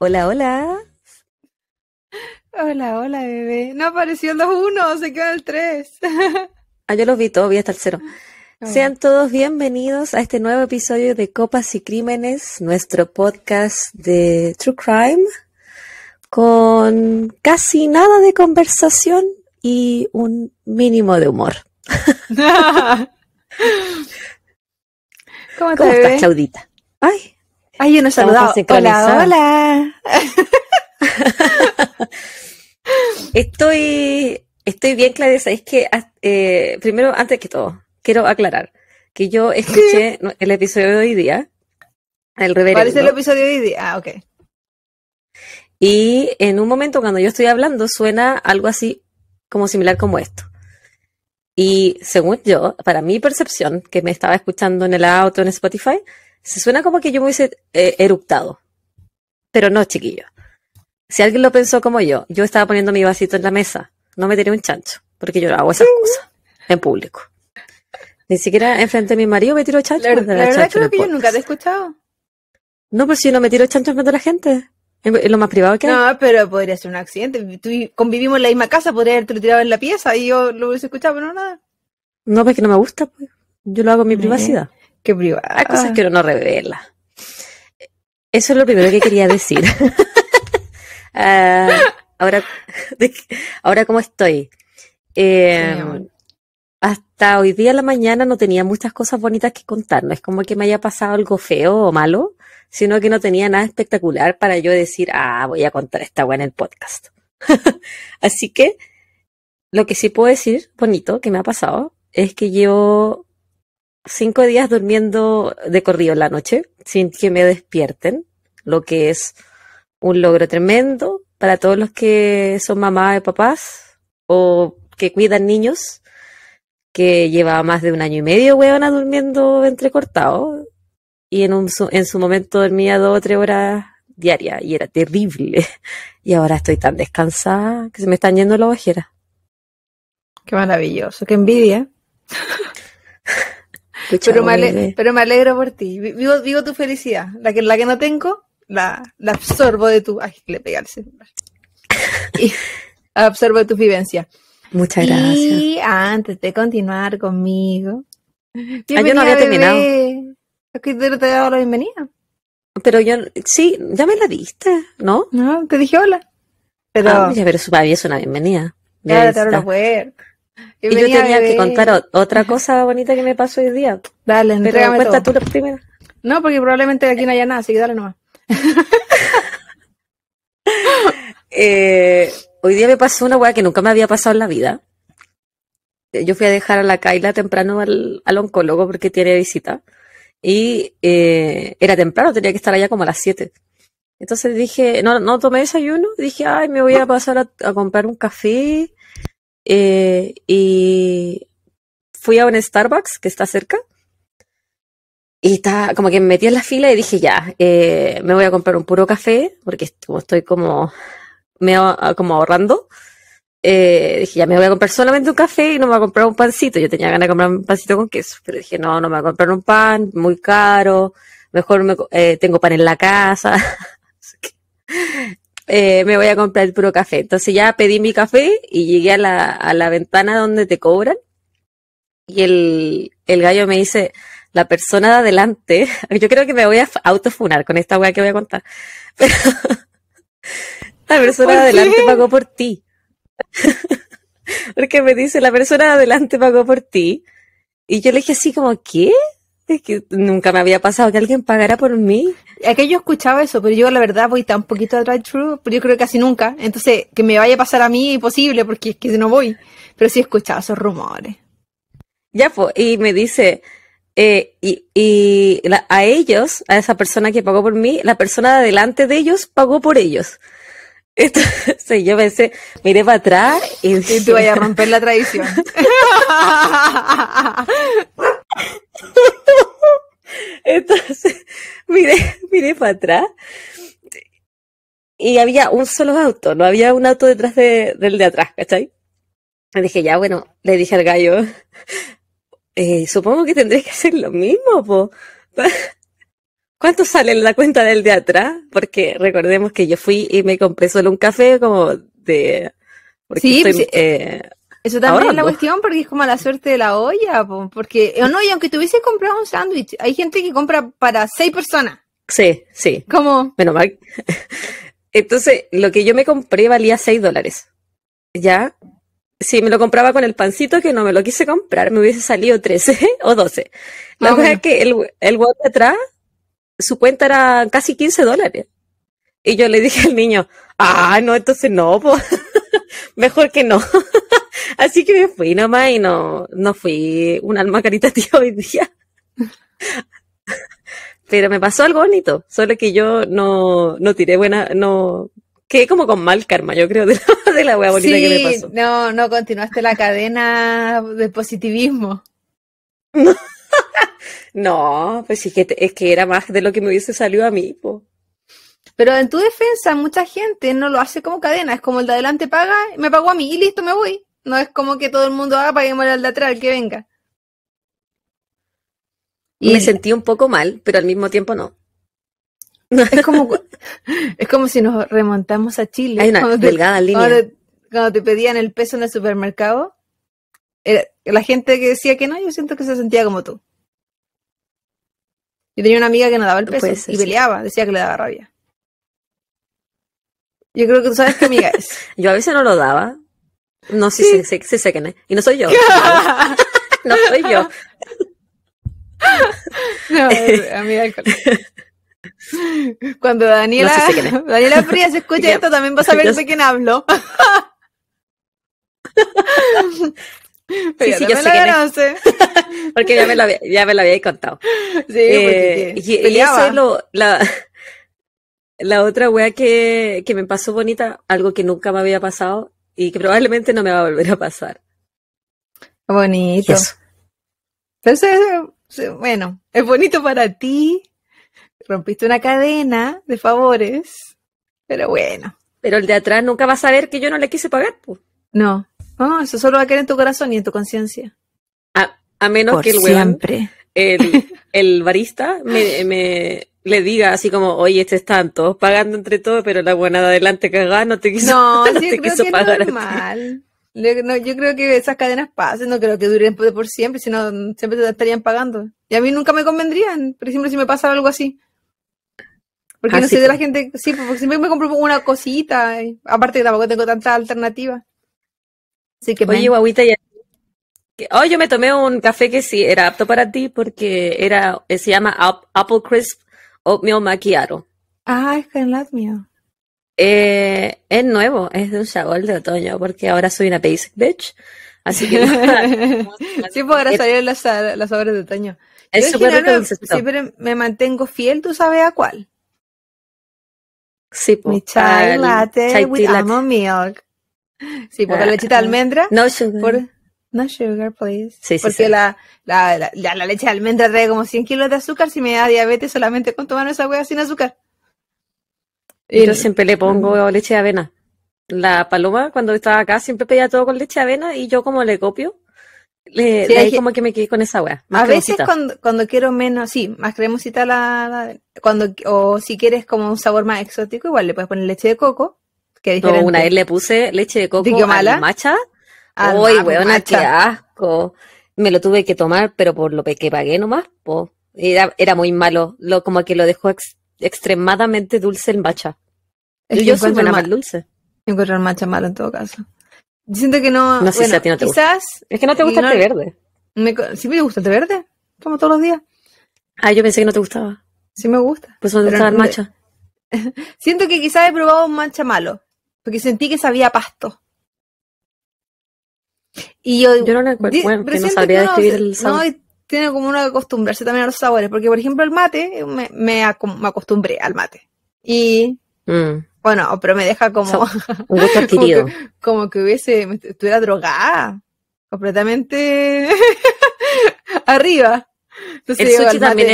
Hola, hola. Hola, hola, bebé. No apareció el 2-1, se quedó el 3. ah, yo los vi todos, vi hasta el 0. Sean todos bienvenidos a este nuevo episodio de Copas y Crímenes, nuestro podcast de True Crime, con casi nada de conversación y un mínimo de humor. ¿Cómo, estás, Claudita? Ay, ay, yo no he saludado. Hola, hola. estoy, estoy bien, Claudia. Es que ah, eh, primero, antes que todo, quiero aclarar que yo escuché el episodio de hoy día. El reverendo. ¿Cuál es el episodio de hoy día? Ah, ok. Y en un momento cuando yo estoy hablando suena algo así como similar como esto. Y según yo, para mi percepción, que me estaba escuchando en el auto, en Spotify, se suena como que yo me hubiese eh, eruptado Pero no, chiquillo. Si alguien lo pensó como yo, yo estaba poniendo mi vasito en la mesa. No me tiré un chancho, porque yo no hago esas cosas en público. Ni siquiera enfrente de mi marido me tiro chancho. La, verdad creo que yo nunca te he escuchado. No, pero si no me tiro chancho enfrente de la gente. ¿Es lo más privado que hay. No, pero podría ser un accidente. convivimos en la misma casa, podría haberte lo tirado en la pieza y yo lo hubiese escuchado, pero no nada. No, pues que no me gusta, pues. Yo lo hago en mi privacidad. Qué privada. Hay cosas que uno no revela. Eso es lo primero que quería decir. Ah, ahora, ahora, ¿cómo estoy? Eh, hasta hoy día de la mañana no tenía muchas cosas bonitas que contar. No es como que me haya pasado algo feo o malo, sino que no tenía nada espectacular para yo decir, ah, voy a contar esta weá en el podcast. Así que lo que sí puedo decir, bonito, que me ha pasado, es que llevo cinco días durmiendo de corrido en la noche, sin que me despierten, lo que es un logro tremendo para todos los que son mamás de papás o que cuidan niños, que lleva más de un año y medio, huevona durmiendo entrecortado y en, en su momento dormía dos o tres horas diarias y era terrible. Y ahora estoy tan descansada que se me están yendo las ojeras. Qué maravilloso, qué envidia. pero, me alegro por ti. Vivo, tu felicidad. La que, la que no tengo, la, la absorbo de tu. Ay, le pegué al celular. absorbo de tu vivencia. Muchas gracias. Y antes de continuar conmigo. Ah, yo no había terminado. Es que te, he dado la bienvenida. Pero yo, sí, ya me la diste, ¿no? No, te dije hola. Pero. Ah, pero es una bienvenida. Ya la Y yo tenía que contar otra cosa bonita que me pasó hoy día. Dale, pero cuenta tú la primera. No, porque probablemente aquí no haya nada, así que dale nomás. Eh, hoy día me pasó una weá que nunca me había pasado en la vida. Yo fui a dejar a la Kaila temprano al oncólogo porque tiene visita y eh, era temprano, tenía que estar allá como a las 7. Entonces dije, no, no tomé desayuno, dije, ay, me voy a pasar a, comprar un café eh, y fui a un Starbucks que está cerca y está como que me metí en la fila y dije, ya, eh, me voy a comprar un puro café porque estoy como ah, ahorrando. Eh, dije, ya me voy a comprar solamente un café y no me voy a comprar un pancito. Yo tenía ganas de comprar un pancito con queso, pero dije, no, no me voy a comprar un pan, muy caro, mejor eh, tengo pan en la casa. Eh, me voy a comprar el puro café. Entonces ya pedí mi café y llegué a la, a la ventana donde te cobran. Y el, el gallo me dice, la persona de adelante, yo creo que me voy a autofunar con esta weá que voy a contar, la persona de adelante pagó por ti. Porque me dice, la persona de adelante pagó por ti. Y yo le dije así como, ¿qué? Es que nunca me había pasado que alguien pagara por mí. Aquello escuchaba eso, pero yo la verdad voy tan poquito a Drive True, pero yo creo que casi nunca. Entonces, que me vaya a pasar a mí imposible, porque es que no voy. Pero sí escuchaba esos rumores. Ya fue, pues, y me dice, eh, y, a ellos, a esa persona que pagó por mí, la persona de adelante de ellos pagó por ellos. Entonces yo pensé, mire para atrás y te tú vayas a romper la tradición. Entonces mire miré para atrás y había un solo auto, no había un auto detrás del de atrás, ¿cachai? Le dije, ya, bueno, le dije al gallo, eh, supongo que tendré que hacer lo mismo, po. ¿Cuánto sale la cuenta del de atrás? Porque recordemos que yo fui y me compré solo un café como de... sí, pues, eh, eh, eso también es la cuestión porque es como la suerte de la olla, porque, o no, y aunque tuviese comprado un sándwich, hay gente que compra para seis personas. Sí, sí. ¿Cómo? Menos mal. Entonces, lo que yo me compré valía seis dólares. ¿Ya? Si me lo compraba con el pancito que no me lo quise comprar, me hubiese salido 13 o 12. La ah, cosa es que el, el de atrás su cuenta era casi 15 dólares. Y yo le dije al niño, ah, no, entonces no, pues. mejor que no. Así que me fui nomás y no, no fui un alma caritativa hoy día. Pero me pasó algo bonito, solo que yo no, no tiré buena, no, quedé como con mal karma, yo creo, de la, de la bonita que me pasó. No, no continuaste la cadena de positivismo. No. No, pues sí que es que era más de lo que me hubiese salido a mí, Pero en tu defensa, mucha gente no lo hace como cadena, es como el de adelante paga, me pagó a mí y listo, me voy. No es como que todo el mundo haga, paguemos al de atrás, que venga. Y me sentí un poco mal, pero al mismo tiempo no. Es como, es como si nos remontamos a Chile. Hay cuando delgada te, línea. Cuando te, pedían el peso en el supermercado, la gente que decía que no, yo siento que se sentía como tú. Yo tenía una amiga que no daba el peso y peleaba, decía que le daba rabia. Yo creo que tú sabes qué amiga es. yo a veces no lo daba. No, sí, sí, sí, sé quién es. Y no soy yo. no soy yo. no, amiga del Cuando Daniela, Daniela Frías escucha esto, también vas a ver de quién hablo sí, yo sé la porque ya me lo ya había contado. Sí, eh, y, es lo, la, otra wea que, que me pasó bonita, algo que nunca me había pasado y que probablemente no me va a volver a pasar. Bonito. Entonces, bueno, es bonito para ti. Rompiste una cadena de favores, pero bueno. Pero el de atrás nunca va a saber que yo no le quise pagar, pues. No, no, eso solo va a quedar en tu corazón y en tu conciencia. A, menos que el barista me, le diga así como, oye, este están todos pagando entre todos, pero la buena de adelante cagada no te quiso, no, que pagar. Normal. yo creo que esas cadenas pasen, no creo que duren por siempre, sino siempre te estarían pagando. Y a mí nunca me convendrían, pero siempre si me pasa algo así. Porque ah, no sé de la gente, sí, porque siempre me compro una cosita, aparte que tampoco tengo tantas alternativas que Oye, guaguita, ya... Oh, yo me tomé un café que sí era apto para ti porque era eh, se llama Apple Crisp Oatmeal Macchiato. Ah, es que mío. Eh, es nuevo, es de un sabor de otoño porque ahora soy una basic bitch. Así que. sí, pues ahora salieron las, las obras de otoño. es súper rico Siempre me mantengo fiel, ¿tú sabes a cuál? Sí, pues. Mi chai latte chai with almond milk. Sí, porque la ah, lechita de almendra. No sugar. please. porque La, la, la, leche de almendra trae como 100 kilos de azúcar. Si me da diabetes solamente con tomar esa hueá sin azúcar. yo siempre le pongo leche de avena. La paloma, cuando estaba acá, siempre pedía todo con leche de avena y yo como le copio, le, como que me quedé con esa agua. A veces cuando, quiero menos, sí, más cremosita la, cuando o si quieres como un sabor más exótico, igual le puedes poner leche de coco una vez le puse leche de coco mala? la macha ah, Uy, qué asco. Me lo tuve que tomar, pero por lo que pagué nomás, Era, era muy malo. como que lo dejó extremadamente dulce el macha Yo soy buena más dulce. Encuentro el macha malo en todo caso. siento que no. sé si a quizás, Es que no te gusta el verde. Me, sí me gusta el verde. Como todos los días. Ah, yo pensé que no te gustaba. Sí me gusta. Pues no te el macha Siento que quizás he probado un mancha malo porque sentí que sabía pasto. Y yo, yo no sabía describir el sabor. tiene como uno acostumbrarse también a los sabores, porque por ejemplo el mate, me, me, acostumbré al mate. Y mm. bueno, pero me deja como, un gusto adquirido. como, que, como que estuviera drogada, completamente arriba el sushi también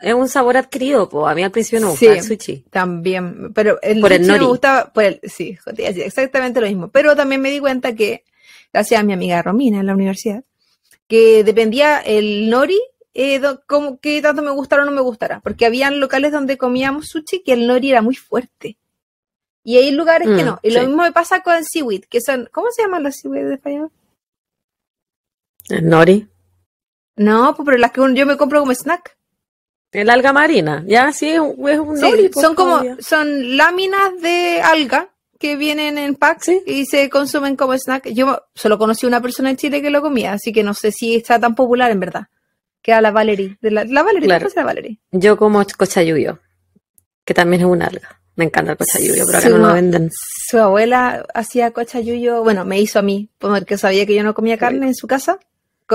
es un, sabor adquirido, po. a mí al principio no me sí, gusta el sushi. También, pero el por el nori. me gustaba, sí, exactamente lo mismo. Pero también me di cuenta que, gracias a mi amiga Romina en la universidad, que dependía el nori, eh, como que tanto me gustara o no me gustara, porque había locales donde comíamos sushi que el nori era muy fuerte. Y hay lugares que mm, no. Y lo mismo me pasa con el seaweed, que son, ¿cómo se llaman los seaweed de español? El nori. No, pues, pero las que yo me compro como snack. El alga marina, ya, sí, es un pues, Son como, son láminas de alga que vienen en packs y se consumen como snack. Yo solo conocí una persona en Chile que lo comía, así que no sé si está tan popular en verdad. Que a la Valerie. la, Valerie, la Valerie. Yo como cochayuyo, que también es un alga. Me encanta el cochayuyo, pero acá no lo venden. Su abuela hacía cochayuyo, bueno, me hizo a mí, porque sabía que yo no comía carne en su casa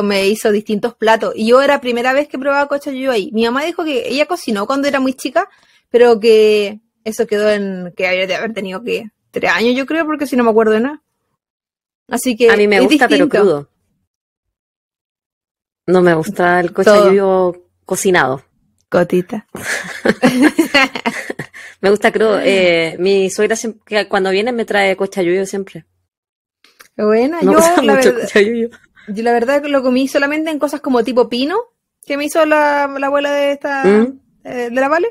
me hizo distintos platos. Y yo era primera vez que probaba cochayuyo ahí. Mi mamá dijo que ella cocinó cuando era muy chica, pero que eso quedó en que había de haber tenido que tres años, yo creo, porque si no me acuerdo de nada. Así que. A mí me gusta, pero crudo. No me gusta el cochayuyo cocinado. Cotita. me gusta crudo. Eh, mi suegra cuando viene me trae cocha cochayuyo siempre. Buena, gusta yo, la verdad, yo la verdad lo comí solamente en cosas como tipo pino, que me hizo la, abuela de esta, ¿Mm? eh, de la Vale,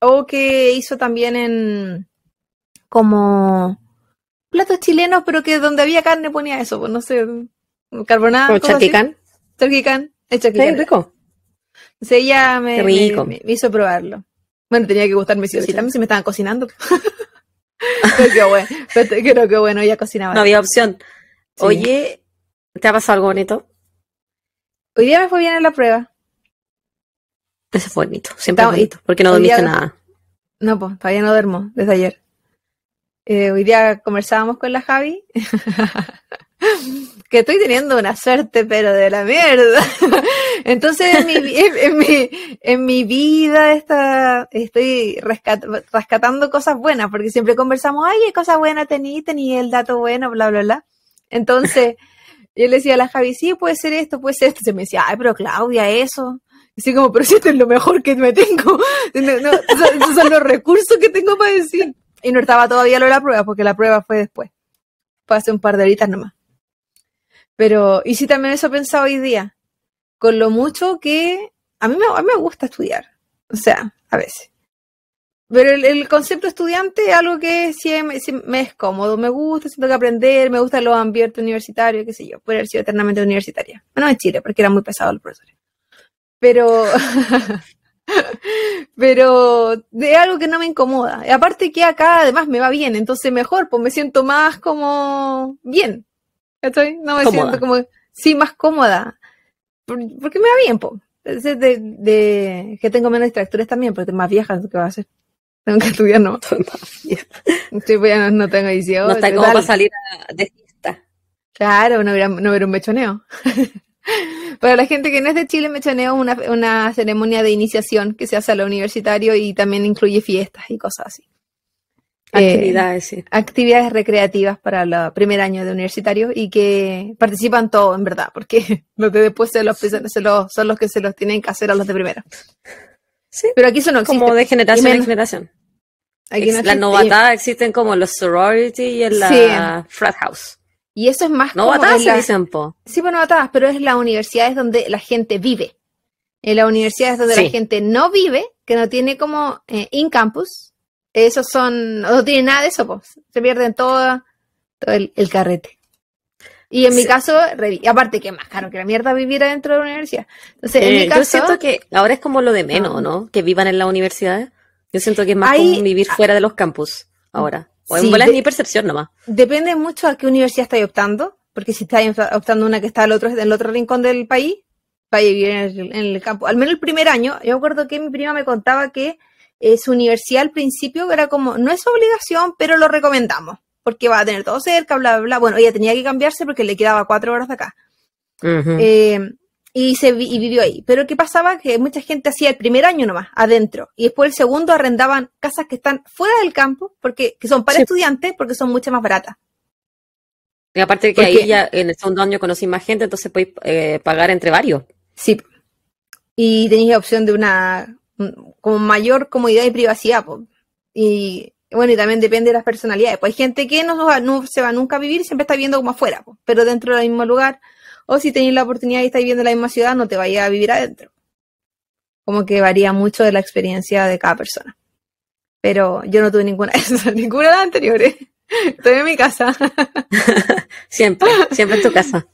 o que hizo también en como platos chilenos, pero que donde había carne ponía eso, pues no sé, carbonada. ¿Charquicán? así. el Sí, rico. sea, ella me, rico. Me, hizo probarlo. Bueno, tenía que gustarme si me estaban cocinando. pero qué bueno, pero qué bueno, ella cocinaba. No había opción. Oye, ¿Te ha pasado algo bonito? Hoy día me fue bien en la prueba. Ese fue bonito, siempre bonito, porque no dormiste nada. No, pues todavía no duermo desde ayer. Eh, hoy día conversábamos con la Javi. que estoy teniendo una suerte, pero de la mierda. Entonces, en mi, en, mi, vida está, estoy rescatando cosas buenas, porque siempre conversamos, ay, qué cosa buena tení, tení el dato bueno, bla, bla, bla. Entonces, y yo le decía a la Javi, sí, puede ser esto, puede ser esto. Y se me decía, ay, pero Claudia, eso. Y Así como, pero si esto es lo mejor que me tengo. esos son los recursos que tengo para decir. Y no estaba todavía lo de la prueba, porque la prueba fue después. Fue hace un par de horitas nomás. Pero, y sí, también eso he pensado hoy día. Con lo mucho que a mí a mí me gusta estudiar. O sea, a veces. Pero el, concepto estudiante es algo que siempre, me es cómodo, me gusta, siento que aprender, me gusta lo ambiente universitario, qué sé yo, por haber sido eternamente universitaria. Bueno, en Chile, porque era muy pesado el profesor. Pero, pero de algo que no me incomoda. Aparte que acá además me va bien, entonces mejor, pues me siento más como bien. estoy No me siento como, sí, más cómoda. Porque me va bien, pues. De, que tengo menos distractores también, porque más vieja, que va a hacer? Tengo que estudiar, ¿no? sí, pues ya no, tengo 18. No está como para salir de fiesta. Claro, no hubiera, no un mechoneo. Para la gente que no es de Chile, mechoneo es una, ceremonia de iniciación que se hace a lo universitario y también incluye fiestas y cosas así. Eh, actividades, sí. Actividades recreativas para el primer año de universitario y que participan todos, en verdad, porque los de después se los, se los, son los que se los tienen que hacer a los de primero. Sí, pero aquí eso no existe. Como de pues. generación en generación. Aquí no la novatada existen como los sorority y en la frat house. Y eso es más novatadas como en la... Sí, pues novatadas, pero es las universidades donde la gente vive. En las universidades donde la gente no vive, que no tiene como eh, in campus, esos son, no tiene nada de eso, se pierden todo, el carrete. Y en mi caso, aparte que más caro que la mierda vivir adentro de la universidad. Entonces, en eh, mi caso, yo siento que ahora es como lo de menos, ¿no? Que vivan en las universidades. Yo siento que es más común vivir fuera de los campus ahora. O en mi percepción nomás. Depende mucho a qué universidad estáis optando, porque si estáis optando una que está otro, en el otro rincón del país, a vivir en el, campo. Al menos el primer año, yo recuerdo que mi prima me contaba que eh, su universidad al principio era como, no es obligación, pero lo recomendamos porque va a tener todo cerca, bla, bla, Bueno, ella tenía que cambiarse porque le quedaba cuatro horas de acá. Eh, y, se vivió ahí. Pero ¿qué pasaba? Que mucha gente hacía el primer año nomás, adentro. Y después el segundo arrendaban casas que están fuera del campo, porque que son para estudiantes, porque son muchas más baratas. Y aparte que ahí ya en el segundo año conocí más gente, entonces podéis eh, pagar entre varios. Sí. Y tenéis la opción de una como mayor comodidad y privacidad. Y bueno, y también depende de las personalidades. Pues hay gente que no, se va nunca a vivir, siempre está viendo como afuera, pero dentro del mismo lugar. O si tenéis la oportunidad y estáis viviendo en la misma ciudad, no te vayas a vivir adentro. Como que varía mucho de la experiencia de cada persona. Pero yo no tuve ninguna, ninguna de las anteriores. Estoy en mi casa. siempre, siempre en tu casa.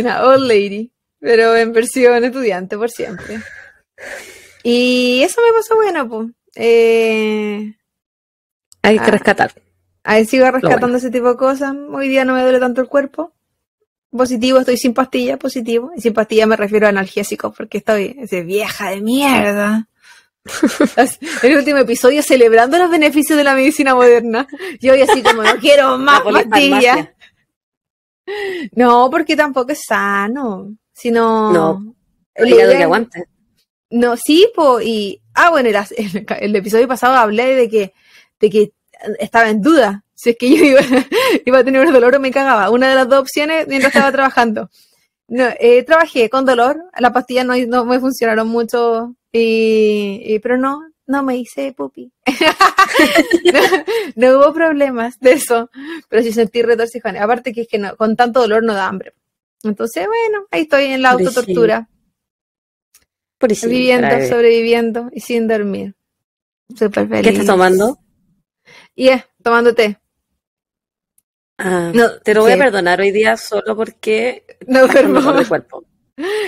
una old lady, pero en versión estudiante por siempre. Y eso me pasó bueno, pues. Eh, hay que ah. rescatar. Ahí sigo rescatando ese tipo de cosas. Hoy día no me duele tanto el cuerpo. Positivo, estoy sin pastilla, positivo. Y sin pastilla me refiero a analgésicos porque estoy vieja de mierda. el último episodio celebrando los beneficios de la medicina moderna. Yo hoy así como no quiero más pastillas. No, porque tampoco es sano. Sino. No. El hígado que aguante. No, sí, po, y. Ah, bueno, en el episodio pasado hablé de que que estaba en duda si es que yo iba, iba a tener un dolor o me cagaba. Una de las dos opciones mientras estaba trabajando. No, eh, trabajé con dolor, las pastillas no, no me funcionaron mucho, y, pero no, no me hice pupi. no, hubo problemas de eso, pero sí sentí retorcijones. Aparte que es que con tanto dolor no da hambre. Entonces, bueno, ahí estoy en la autotortura. tortura viviendo, sobreviviendo y sin dormir. super feliz. ¿Qué estás tomando? Y es, tomándote. té. Ah, no, te lo voy a perdonar hoy día solo porque no duermo cuerpo.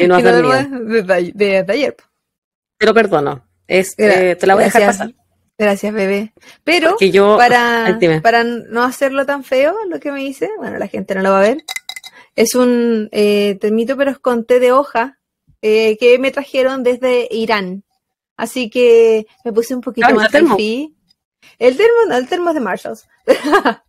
Y no, de, de, ayer. Te lo perdono. Este, te la voy a dejar pasar. Gracias, bebé. Pero para, para no hacerlo tan feo, lo que me hice, bueno, la gente no lo va a ver, es un eh, termito, pero es con té de hoja eh, que me trajeron desde Irán. Así que me puse un poquito más más el termo, el termo es de Marshalls.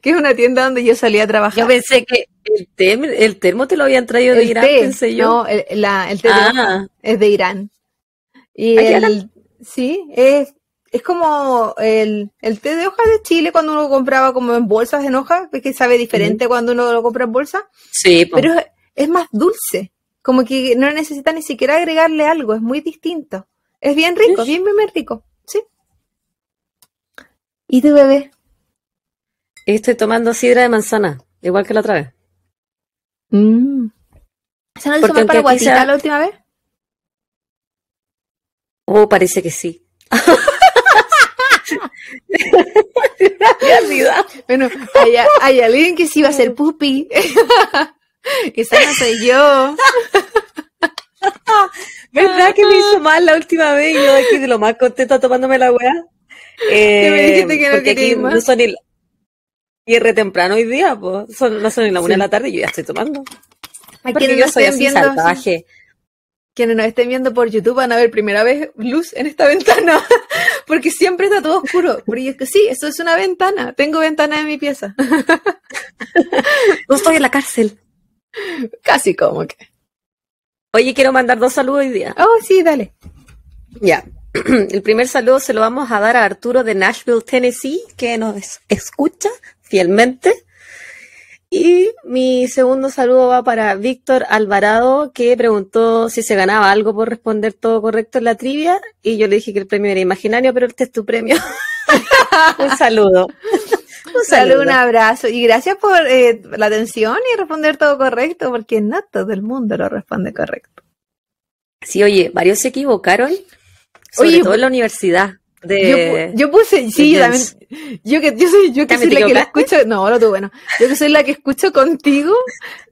que es una tienda donde yo salía a trabajar. Yo pensé que el, termo, el termo te lo habían traído de Irán, pensé yo. No, el, la, té ah. es de Irán. Y sí, es, como el, té de hoja de Chile cuando uno compraba como en bolsas en hoja, que sabe diferente cuando uno lo compra en bolsa. Sí, pero es, más dulce, como que no necesita ni siquiera agregarle algo, es muy distinto. Es bien rico, bien, bien, bien rico, sí. ¿Y tu bebé? Estoy tomando sidra de manzana, igual que la otra vez. Mm. ¿Esa no hizo Porque mal para guatita la última vez? Oh, parece que sí. bueno, hay, alguien que sí va a ser pupi. Esa no soy yo. ¿Verdad que me hizo mal la última vez yo aquí de lo más contenta tomándome la weá? no Y es temprano hoy día, pues. no son ni la una de la tarde y yo ya estoy tomando. aquí Porque yo soy así viendo, salvaje. Quienes nos estén viendo por YouTube van a ver primera vez luz en esta ventana. Porque siempre está todo oscuro. Porque es que sí, eso es una ventana. Tengo ventana en mi pieza. no estoy en la cárcel. Casi como que. Oye, quiero mandar dos saludos hoy día. Oh, sí, dale. Ya. El primer saludo se lo vamos a dar a Arturo de Nashville, Tennessee, que nos escucha fielmente. Y mi segundo saludo va para Víctor Alvarado, que preguntó si se ganaba algo por responder todo correcto en la trivia. Y yo le dije que el premio era imaginario, pero este es tu premio. Un saludo. Un saludo, un abrazo y gracias por eh, la atención y responder todo correcto, porque no todo el mundo lo responde correcto. Sí, oye, varios se equivocaron sobre Oye, todo en la universidad. De... Yo, puse, sí, yo que, yo soy, yo que soy la que la escucho. No, no tú, bueno. Yo que soy la que escucho contigo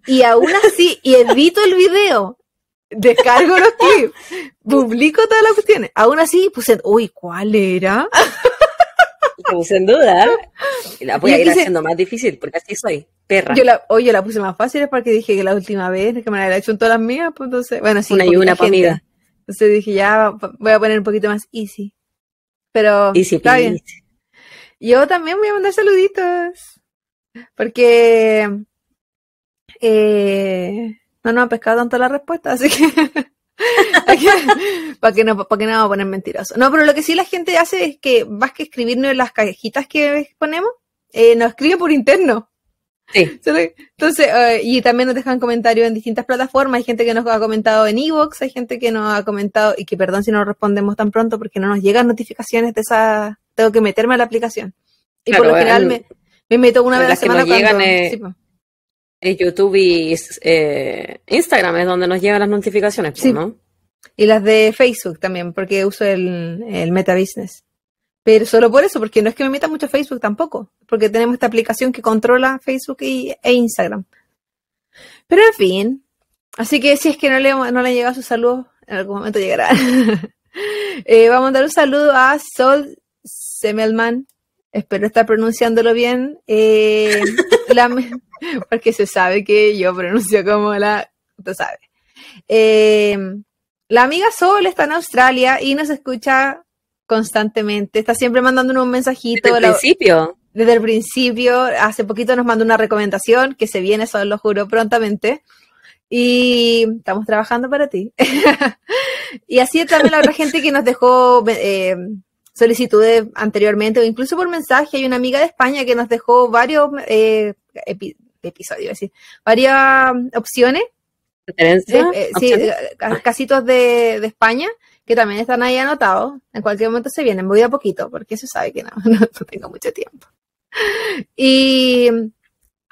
y aún así, y edito el video. Descargo los clips, publico todas las cuestiones. Aún así puse, uy, ¿cuál era? puse en duda. ¿eh? La voy a ir haciendo más difícil, porque así soy, perra. Yo la, hoy yo la puse más fácil, es porque dije que la última vez que me la había hecho en todas las mías, pues entonces, bueno, sí. Una y una, entonces dije, ya voy a poner un poquito más easy. Pero está bien. Yo también voy a mandar saluditos. Porque eh, no nos han pescado tanto la respuesta, así que. para que no vamos a poner mentirosos. No, pero lo que sí la gente hace es que vas que escribirnos en las cajitas que ponemos, eh, nos escribe por interno. Sí. Entonces, eh, y también nos dejan comentarios en distintas plataformas. Hay gente que nos ha comentado en Evox, hay gente que nos ha comentado, y que perdón si no respondemos tan pronto porque no nos llegan notificaciones de esa Tengo que meterme a la aplicación. Y por lo general me, meto una vez a la semana. cuando, llegan, en YouTube y eh, Instagram es donde nos llegan las notificaciones, pues, Y las de Facebook también, porque uso el, el Meta Business. Pero solo por eso, porque no es que me meta mucho Facebook tampoco, porque tenemos esta aplicación que controla Facebook y, e Instagram. Pero en fin, así que si es que no le, no le han llegado sus en algún momento llegará. Eh, vamos a mandar un saludo a Sol Semelman. Espero estar pronunciándolo bien, eh, porque se sabe que yo pronuncio como la... Tú sabes. Eh, la amiga Sol está en Australia y nos escucha constantemente, está siempre mandando un mensajito. Desde el principio. Desde el principio, hace poquito nos mandó una recomendación que se viene, eso lo juro, prontamente. Y estamos trabajando para ti. y así también la gente que nos dejó eh, solicitudes anteriormente o incluso por mensaje. Hay una amiga de España que nos dejó varios eh, episodios, varias opciones. Eh, casitos de, de España que también están ahí anotados. En cualquier momento se vienen, voy a poquito, porque eso sabe que no, no tengo mucho tiempo. Y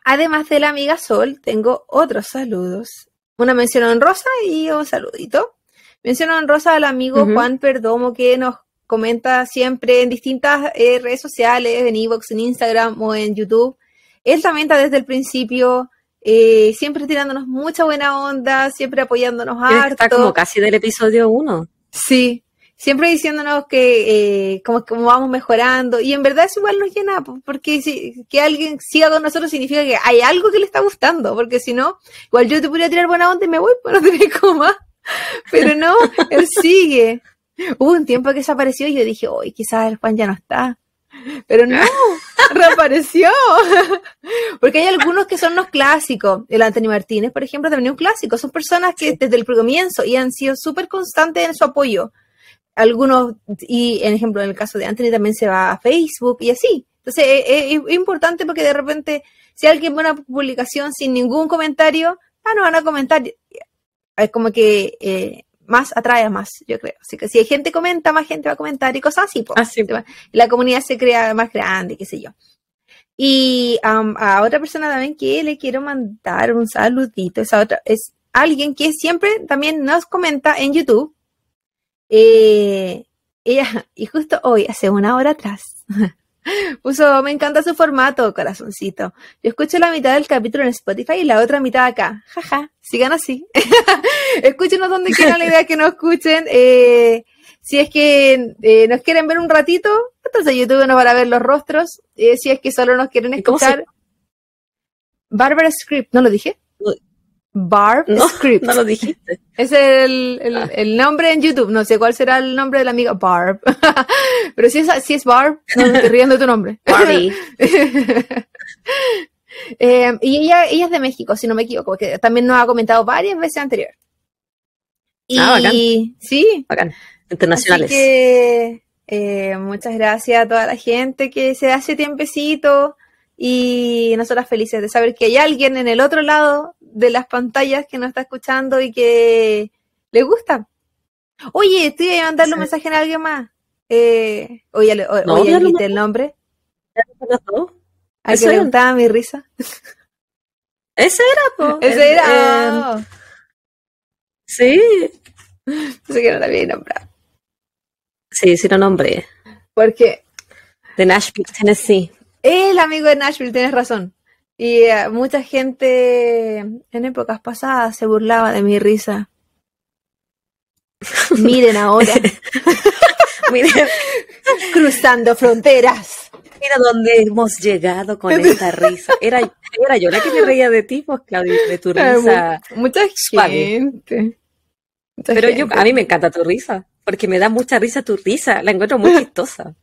además de la amiga Sol, tengo otros saludos. Una mención honrosa y un saludito. Mención honrosa al amigo Juan Perdomo que nos comenta siempre en distintas eh, redes sociales, en Evox, en Instagram o en YouTube. Él también está desde el principio, eh, siempre tirándonos mucha buena onda, siempre apoyándonos Está como casi del episodio 1. Sí, siempre diciéndonos que eh, como, como, vamos mejorando y en verdad es igual nos llena porque si, que alguien siga con nosotros significa que hay algo que le está gustando porque si no igual yo te podría tirar buena onda y me voy para donde tener coma pero no él sigue hubo un tiempo que desapareció y yo dije hoy quizás el Juan ya no está pero no, reapareció. Porque hay algunos que son los clásicos. El Anthony Martínez, por ejemplo, también es un clásico. Son personas que desde el comienzo y han sido súper constantes en su apoyo. Algunos, y en ejemplo, en el caso de Anthony también se va a Facebook y así. Entonces, e, e, es, importante porque de repente, si alguien ve una publicación sin ningún comentario, ah, no van a comentar. Es como que eh, más atrae a más, yo creo. Así que si hay gente comenta, más gente va a comentar y cosas así. Pues, La comunidad se crea más grande, qué sé yo. Y um, a otra persona también que le quiero mandar un saludito, esa otra, es alguien que siempre también nos comenta en YouTube. Eh, y justo hoy, hace una hora atrás, Puso, me encanta su formato, corazoncito. Yo escucho la mitad del capítulo en Spotify y la otra mitad acá. Jaja, sigan así. Escúchenos donde quieran, la idea que nos escuchen. Eh, si es que eh, nos quieren ver un ratito, entonces YouTube nos van a ver los rostros. Eh, si es que solo nos quieren escuchar. Barbara Script, ¿no lo dije? Barb no, No lo dijiste. Es el, nombre en YouTube. No sé cuál será el nombre de la amiga Barb. Pero si es, es Barb, no estoy riendo de tu nombre. Barbie. Em, y ella, ella es de México, si no me equivoco, que también nos ha comentado varias veces anterior. Ah, y, ah, Sí. Bacán. Internacionales. Así que, eh, muchas gracias a toda la gente que se hace tiempecito y nosotras felices de saber que hay alguien en el otro lado de las pantallas que nos está escuchando y que le gusta. Oye, estoy a mandarle un mensaje a alguien más. Eh, oye, le, o, el nombre. ¿Alguien que le gustaba mi risa? Ese era, po. Ese era. Em, sí. que no era había nombrado. Sí, sí lo nombré. Porque. De Nashville, Tennessee. El amigo de Nashville, tienes razón. Y eh, mucha gente en épocas pasadas se burlaba de mi risa. Miren ahora. Miren. Cruzando fronteras. Mira dónde hemos llegado con esta risa. Era, yo la que me reía de ti, vos, pues, Claudia, de tu risa. Mucha gente. Pero yo, a mí me encanta tu risa, porque me da mucha risa tu risa. La encuentro muy chistosa.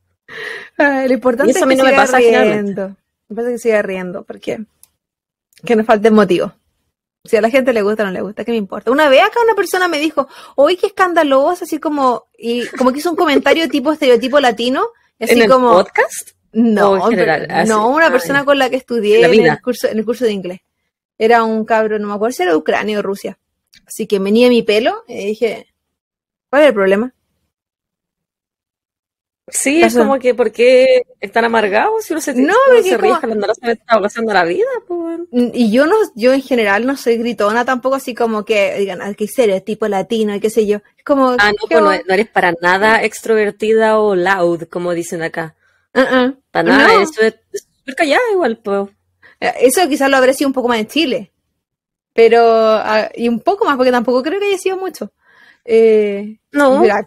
lo importante es que a no me pasa me parece que siga riendo, porque que no falte motivo. Si a la gente le gusta o no le gusta, ¿qué me importa? Una vez acá una persona me dijo, hoy qué escandaloso, así como, y como que hizo un comentario tipo estereotipo latino, así ¿En el como. podcast? No, ah, no, una ah, persona con la que estudié en, el curso, en el curso de inglés. Era un cabrón no me acuerdo si era de Ucrania o Rusia. Así que me venía mi pelo y dije, ¿cuál es el problema? Sí, es como que porque están amargados si uno se, no, uno se ríe no se está pasando la vida. Mm, y yo no, yo en general no soy gritona tampoco, así como que digan, ah, qué tipo latino y qué sé yo. como, ah, no, pues no, eres para nada extrovertida o loud, como dicen acá. Uh Para nada, no. eso es súper callada igual. pues. Eso quizás lo habré sido un poco más en Chile, pero, ah, y un poco más, porque tampoco creo que haya sido mucho. Eh, no. La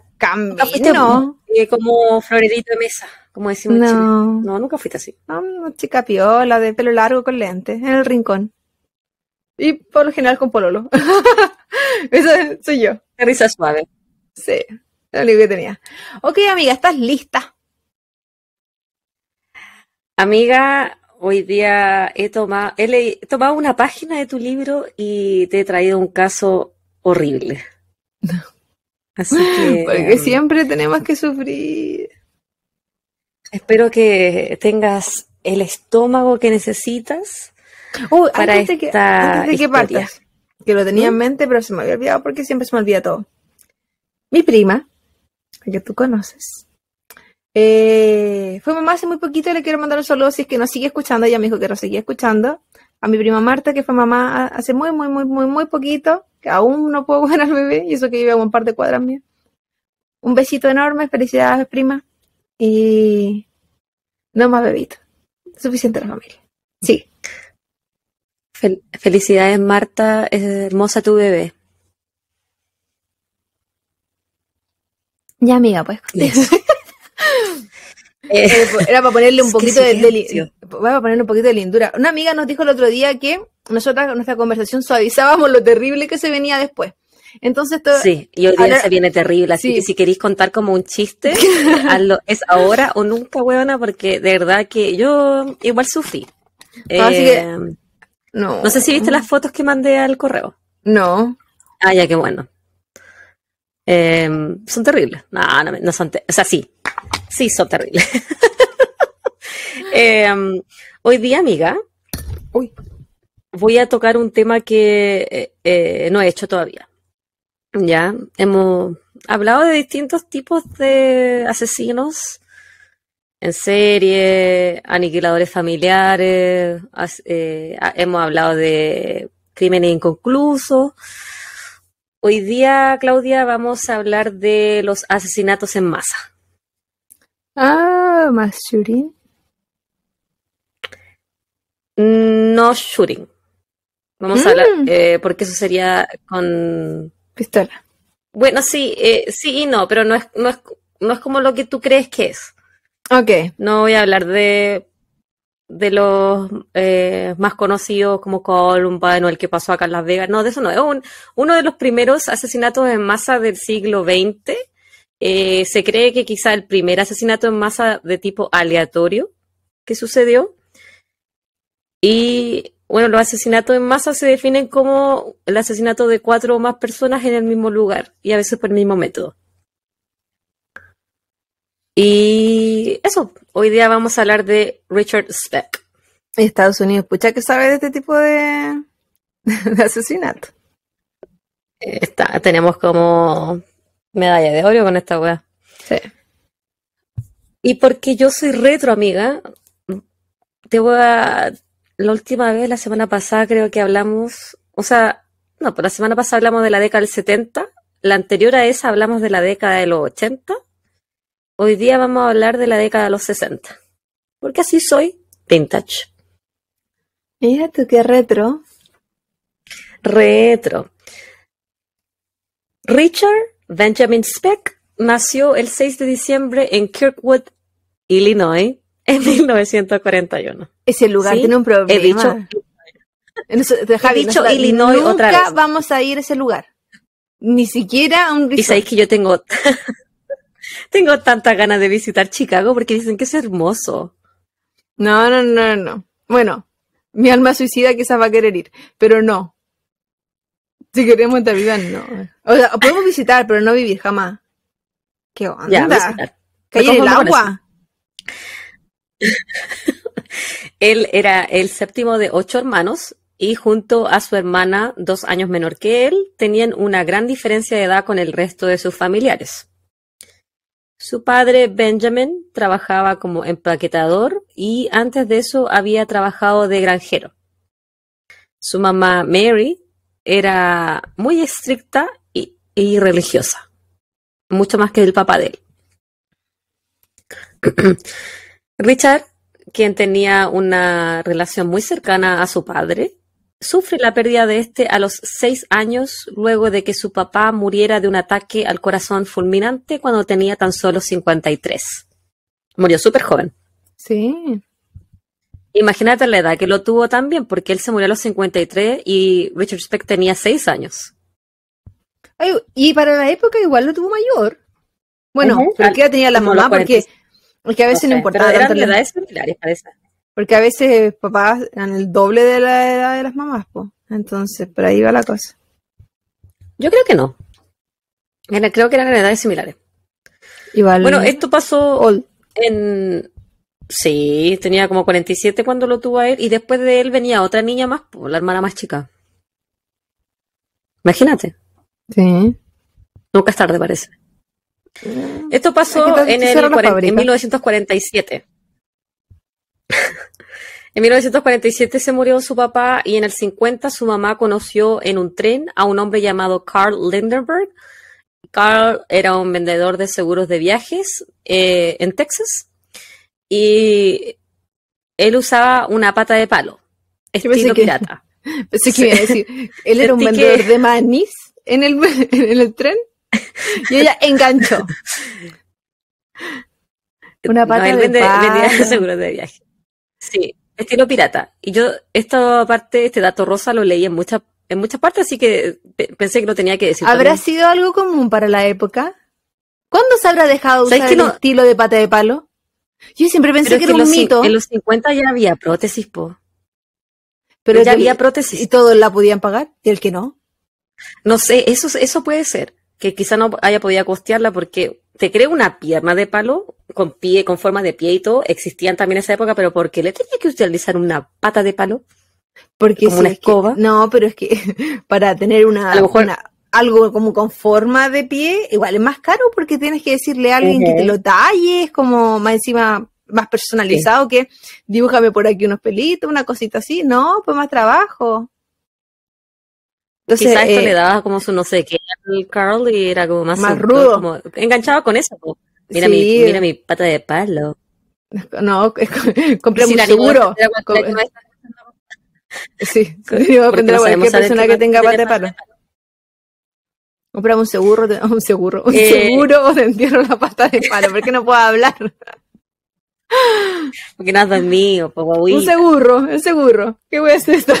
no. Eh, como florerito de mesa, como decimos no. nunca fuiste así. chica piola, de pelo largo con lentes, en el rincón. Y por lo general con pololo. Eso soy yo. risa suave. tenía. Ok, amiga, ¿estás lista? Amiga, hoy día he tomado, he, he tomado una página de tu libro y te he traído un caso horrible. Así Porque eh, siempre tenemos que sufrir. Espero que tengas el estómago que necesitas Uy, uh, para antes que, que que lo tenía en ¿Mm? mente, pero se me había olvidado porque siempre se me olvida todo. Mi prima, que tú conoces, eh, fue mamá hace muy poquito, le quiero mandar un saludo si es que nos sigue escuchando, ella me dijo que nos seguía escuchando a mi prima Marta, que fue mamá hace muy, muy, muy, muy, muy poquito, que aún no puedo ver al bebé, y eso que vive a un par de cuadras mías. Un besito enorme, felicidades, prima. Y no más bebito, Suficiente la familia. Sí. felicidades, Marta. Es hermosa tu bebé. Ya, amiga, pues. Eh, eh, era para ponerle un poquito de, un poquito de lindura. Una amiga nos dijo el otro día que nosotras nuestra conversación suavizábamos lo terrible que se venía después. Entonces todo, Sí, y hoy se viene terrible, así que si queréis contar como un chiste, es ahora o nunca, huevona, porque de verdad que yo igual sufrí. Ah, eh, no. no sé si viste las fotos que mandé al correo. No. Ah, ya, qué bueno. Em, son terribles. No, no, no son. o sea, sí. Sí, son terribles. Em, hoy día, amiga, voy a tocar un tema que eh, eh, no he hecho todavía. Ya, hemos hablado de distintos tipos de asesinos en serie, aniquiladores familiares, eh, hemos hablado de crímenes inconclusos. Hoy día, Claudia, vamos a hablar de los asesinatos en masa. Ah, más shooting. Mm, no shooting. Vamos a hablar, mm. eh, porque eso sería con... Pistola. Bueno, sí, eh, sí y no, pero no es, no es como lo que tú crees que es. Ok. No voy a hablar de de los eh, más conocidos como Columbine o el que pasó acá en Las Vegas. No, de eso no. Es uno de los primeros asesinatos en masa del siglo XX. Eh, se cree que quizá el primer asesinato en masa de tipo aleatorio que sucedió. Y bueno, los asesinatos en masa se definen como el asesinato de cuatro o más personas en el mismo lugar y a veces por el mismo método. Y eso, hoy día vamos a hablar de Richard Speck. Estados Unidos, pucha ¿qué sabes de este tipo de, asesinato. Eh, está, tenemos como medalla de oro con esta weá. Sí. Y porque yo soy retro, amiga, te voy a. La última vez, la semana pasada, creo que hablamos. O sea, no, por pues la semana pasada hablamos de la década del 70. La anterior a esa hablamos de la década de los 80. Hoy día vamos a hablar de la década de los 60. Porque así soy, vintage. Mira tú qué retro. Retro. Richard Benjamin Speck nació el 6 de diciembre en Kirkwood, Illinois, en 1941. Ese lugar tiene un problema. He dicho, Illinois otra vez. vamos a ir a ese lugar. Ni siquiera a un resort. Y sabéis que yo tengo tengo tantas ganas de visitar Chicago porque dicen que es hermoso. No, no, no, no. Bueno, mi alma suicida quizás va a querer ir, pero no. Si queremos estar vivas, no. O sea, podemos visitar, pero no vivir jamás. ¿Qué onda? Ya, en el agua. él era el séptimo de ocho hermanos y junto a su hermana, dos años menor que él, tenían una gran diferencia de edad con el resto de sus familiares. Su padre, Benjamin, trabajaba como empaquetador y antes de eso había trabajado de granjero. Su mamá, Mary, era muy estricta y, religiosa, mucho más que el papá de él. Richard, quien tenía una relación muy cercana a su padre, Sufre la pérdida de este a los seis años, luego de que su papá muriera de un ataque al corazón fulminante cuando tenía tan solo 53. Murió súper joven. Sí. Imagínate la edad que lo tuvo también, porque él se murió a los 53 y Richard Speck tenía seis años. y para la época igual lo tuvo mayor. Bueno, uh porque tenía la mamá? Porque, a veces no importa. la edad. es similar, parece. Porque a veces papás eran el doble de la edad de las mamás, pues. Entonces, por ahí va la cosa. Yo creo que no. creo que eran edades similares. Bueno, esto pasó en. Sí, tenía como 47 cuando lo tuvo a él. Y después de él venía otra niña más, la hermana más chica. Imagínate. Sí. Nunca es tarde, parece. Mm. Esto pasó en, el 1947. En 1947 se murió su papá y en el 50 su mamá conoció en un tren a un hombre llamado Carl Lindenberg. Carl era un vendedor de seguros de viajes eh, en Texas y él usaba una pata de palo, estilo pirata. Sí, que él era un vendedor de manís en el, en el tren y ella enganchó. Una pata de palo. vendía seguros de viaje. Sí, Estilo pirata. Y yo esta parte, este dato rosa lo leí en muchas en muchas partes, así que pensé que lo tenía que decir. ¿Habrá sido algo común para la época? ¿Cuándo se habrá dejado usar el estilo de pata de palo? Yo siempre pensé que, era un mito. En los 50 ya había prótesis, po. Pero ya había prótesis. ¿Y todos la podían pagar? ¿Y el que no? No sé, eso, eso puede ser. Que quizá no haya podido costearla porque te creo una pierna de palo con pie, con forma de pie y todo. Existían también en esa época, pero ¿por qué le tenía que utilizar una pata de palo? Porque es una escoba. no, pero es que para tener una, algo como con forma de pie, igual es más caro porque tienes que decirle a alguien que te lo talle, como más encima más personalizado que dibújame por aquí unos pelitos, una cosita así, no, pues más trabajo. Entonces, esto eh, le daba como su no sé qué al Carl y era como más, rudo. Como enganchado con eso. mira, mi, mira mi pata de palo. No, compré un seguro. Sí, iba a aprender a cualquier persona que tenga pata de palo. Compramos un seguro, un seguro, un eh, seguro de entierro la pata de palo, porque no puedo hablar. Porque no has dormido, poco Un seguro, un seguro. ¿Qué voy a hacer? Esto?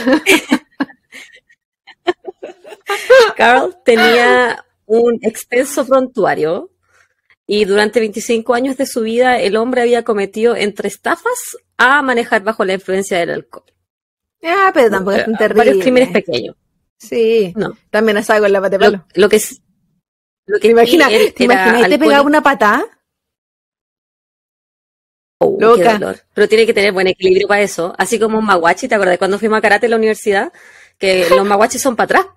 Carl tenía un extenso prontuario y durante 25 años de su vida el hombre había cometido entre estafas a manejar bajo la influencia del alcohol. Ah, pero tampoco es terrible. Varios crímenes pequeños. Sí. No. También es algo en la pata de Lo, que es. Lo ¿Te imaginas? pegaba una pata. Oh, pero tiene que tener buen equilibrio para eso. Así como un maguachi, ¿te acuerdas? Cuando fuimos a karate en la universidad, que los maguachis son para atrás,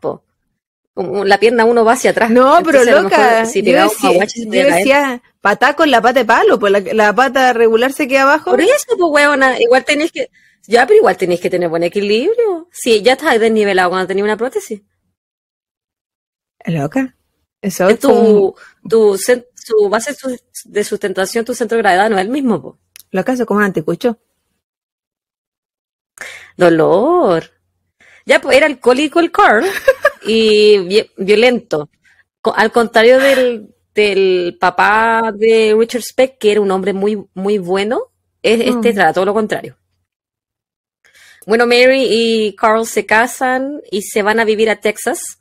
la pierna uno va hacia atrás. No, pero loca, si yo, decía, pata yo decía, patá con la pata de palo, pues la, pata regular se queda abajo. Por eso, pues huevona, igual tenés que, ya, pero igual tenés que tener buen equilibrio. Sí, ya estás desnivelado cuando tenías una prótesis. Loca. Eso es tu, tu, base de sustentación, tu centro de gravedad no es el mismo, pues. Loca, eso como un anticucho. Dolor. Ya, pues era alcohólico el Carl. y violento. Al contrario del, papá de Richard Speck, que era un hombre muy, muy bueno, es, este mm. trata todo lo contrario. Bueno, Mary y Carl se casan y se van a vivir a Texas.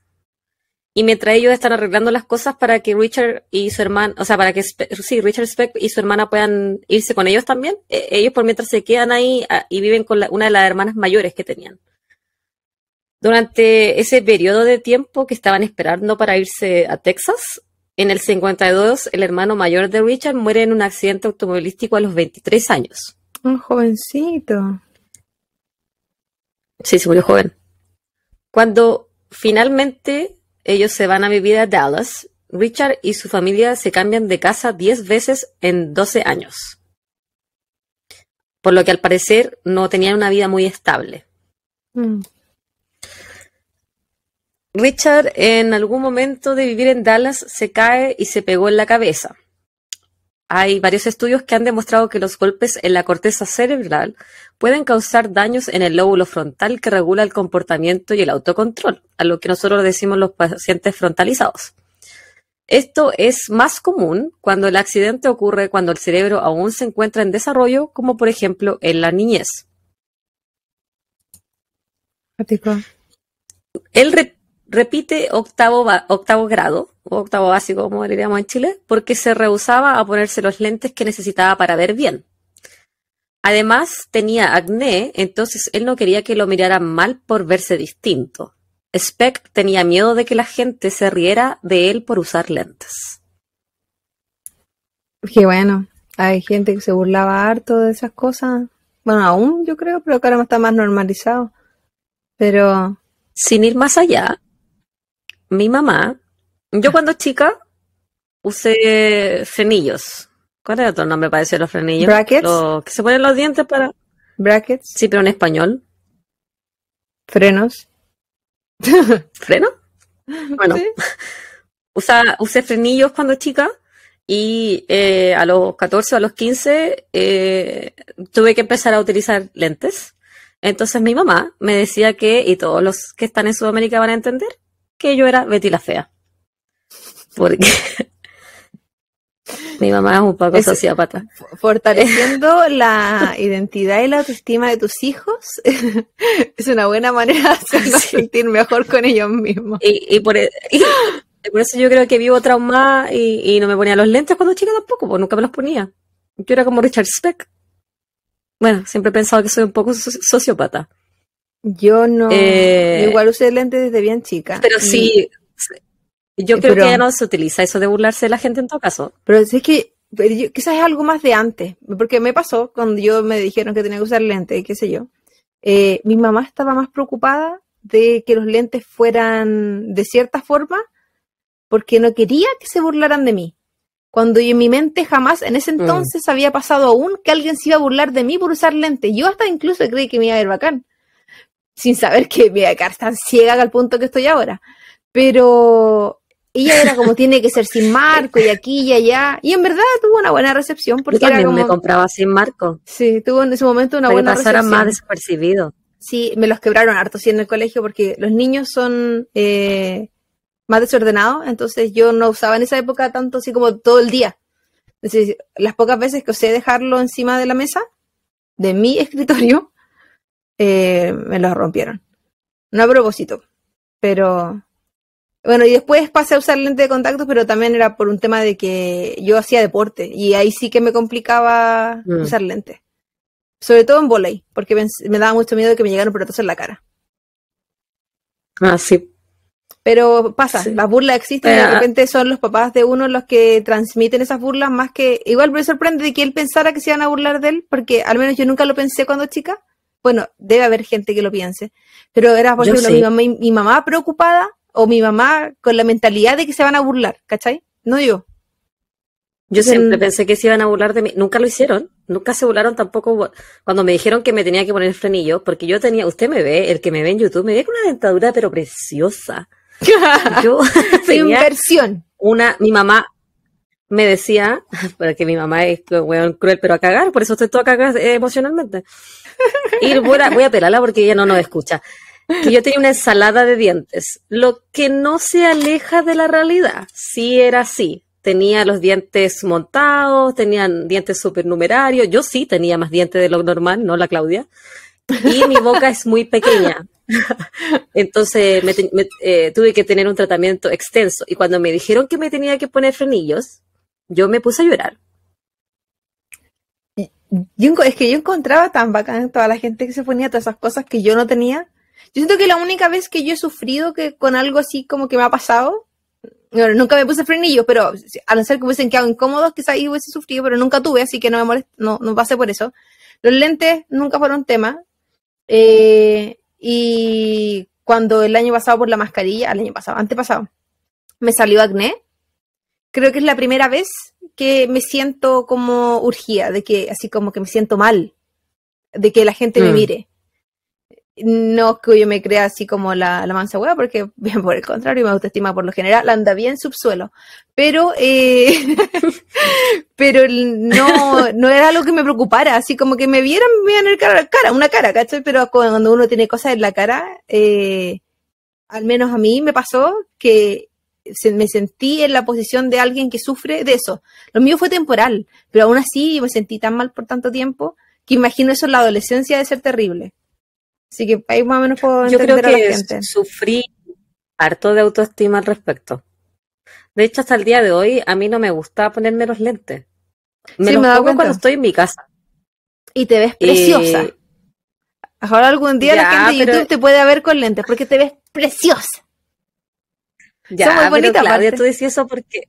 Y mientras ellos están arreglando las cosas para que Richard y su hermana, o sea, para que Richard Speck y su hermana puedan irse con ellos también, e-, ellos por mientras se quedan ahí ah, y viven con una de las hermanas mayores que tenían. Durante ese periodo de tiempo que estaban esperando para irse a Texas, en el 52 el hermano mayor de Richard muere en un accidente automovilístico a los 23 años. Un jovencito. Sí, se murió joven. Cuando finalmente ellos se van a vivir a Dallas, Richard y su familia se cambian de casa 10 veces en 12 años. Por lo que al parecer no tenían una vida muy estable. Mm. Richard en algún momento de vivir en Dallas se cae y se pegó en la cabeza. Hay varios estudios que han demostrado que los golpes en la corteza cerebral pueden causar daños en el lóbulo frontal que regula el comportamiento y el autocontrol, a lo que nosotros decimos los pacientes frontalizados. Esto es más común cuando el accidente ocurre cuando el cerebro aún se encuentra en desarrollo, como por ejemplo en la niñez. El repite octavo, octavo grado, o octavo básico, como diríamos en Chile, porque se rehusaba a ponerse los lentes que necesitaba para ver bien. Además, tenía acné, entonces él no quería que lo miraran mal por verse distinto. Speck tenía miedo de que la gente se riera de él por usar lentes. Qué bueno, hay gente que se burlaba harto de esas cosas. Bueno, aún yo creo, pero que ahora está más normalizado. Pero... Sin ir más allá, mi mamá, yo cuando chica usé frenillos. ¿Cuál era otro nombre para decir los frenillos? Brackets. que se ponen los dientes para. Brackets. Sí, pero en español. Frenos. ¿Freno? Bueno. usé frenillos cuando chica y eh, a los 14 o a los 15 eh, tuve que empezar a utilizar lentes. Entonces mi mamá me decía que, y todos los que están en Sudamérica van a entender, que yo era Betty la Fea. Porque mi mamá es un poco sociópata. Fortaleciendo la identidad y la autoestima de tus hijos es una buena manera de hacerlos sentir mejor con ellos mismos. Y, e-, por, eso yo creo que vivo trauma y, no me ponía los lentes cuando chica tampoco, porque nunca me los ponía. Yo era como Richard Speck. Bueno, siempre he pensado que soy un poco sociópata. Yo no. Eh, igual usé lentes desde bien chica. Pero sí, yo creo que ya no se utiliza eso de burlarse de la gente en todo caso. Pero es que quizás es algo más de antes, porque me pasó cuando yo me dijeron que tenía que usar lentes, qué sé yo. Eh, mi mamá estaba más preocupada de que los lentes fueran de cierta forma porque no quería que se burlaran de mí. Cuando yo, en mi mente jamás, en ese mm. entonces había pasado aún que alguien se iba a burlar de mí por usar lentes. Yo hasta incluso creí que me iba a ver bacán sin saber que me voy a quedar tan ciega al punto que estoy ahora. Pero ella era como tiene que ser sin marco y aquí y allá. Y en verdad tuvo una buena recepción. Porque Yo también me compraba sin marco. Sí, tuvo en ese momento una buena recepción. pasara más despercibido. Sí, me los quebraron harto sí en el colegio porque los niños son eh, más desordenados, entonces yo no usaba en esa época tanto así como todo el día. las pocas veces que usé dejarlo encima de la mesa de mi escritorio, eh, me los rompieron. No a propósito, pero... Bueno, y después pasé a usar lente de contacto, pero también era por un tema de que yo hacía deporte y ahí sí que me complicaba mm. usar lente. Sobre todo en volei, porque me, daba mucho miedo de que me llegaran pelotazos en la cara. Ah, sí. Pero pasa, las burlas existen y de eh, ah. repente son los papás de uno los que transmiten esas burlas más que... Igual me sorprende de que él pensara que se iban a burlar de él, porque al menos yo nunca lo pensé cuando chica bueno, debe haber gente que lo piense, pero era, por ejemplo, mi mamá, preocupada o mi mamá con la mentalidad de que se van a burlar, ¿cachai? No yo. Yo siempre pensé que se iban a burlar de mí. Nunca lo hicieron. Nunca se burlaron tampoco cuando me dijeron que me tenía que poner el frenillo, porque yo tenía, usted me ve, el que me ve en YouTube, me ve con una dentadura pero preciosa. yo una, mi mamá, me decía, porque mi mamá es cruel, pero a cagar, por eso estoy toda cagada eh, emocionalmente. Y voy a, pelarla porque ella no nos escucha. Que yo tenía una ensalada de dientes, lo que no se aleja de la realidad. Sí era así. Tenía los dientes montados, tenían dientes supernumerarios. Yo sí tenía más dientes de lo normal, no la Claudia. Y mi boca es muy pequeña. Entonces eh, tuve que tener un tratamiento extenso. Y cuando me dijeron que me tenía que poner frenillos, yo me puse a llorar. es que yo encontraba tan bacán toda la gente que se ponía todas esas cosas que yo no tenía. Yo siento que la única vez que yo he sufrido que con algo así como que me ha pasado, nunca me puse frenillos, pero a no ser que hubiesen quedado incómodos, quizás ahí hubiese sufrido, pero nunca tuve, así que no me molesté no, pasé por eso. Los lentes nunca fueron tema. Eh, y cuando el año pasado por la mascarilla, el año pasado, antepasado, me salió acné, creo que es la primera vez que me siento como urgía, de que así como que me siento mal, de que la gente me mm. mire. No que yo me crea así como la, la mansa hueva porque bien por el contrario, me autoestima por lo general anda bien subsuelo. Pero, eh, pero no, no era algo que me preocupara, así como que me vieran, me en cara, cara, una cara, ¿cachai? Pero cuando uno tiene cosas en la cara, eh, al menos a mí me pasó que me sentí en la posición de alguien que sufre de eso. Lo mío fue temporal, pero aún así me sentí tan mal por tanto tiempo que imagino eso en la adolescencia de ser terrible. Así que ahí más o menos puedo entender que sufrí harto de autoestima al respecto. De hecho, hasta el día de hoy a mí no me gusta ponerme los lentes. Me los cuando estoy en mi casa. Y te ves preciosa. Eh, Ahora algún día la gente de YouTube te puede ver con lentes porque te ves preciosa. Ya, Son muy bonitas. tú decías eso porque,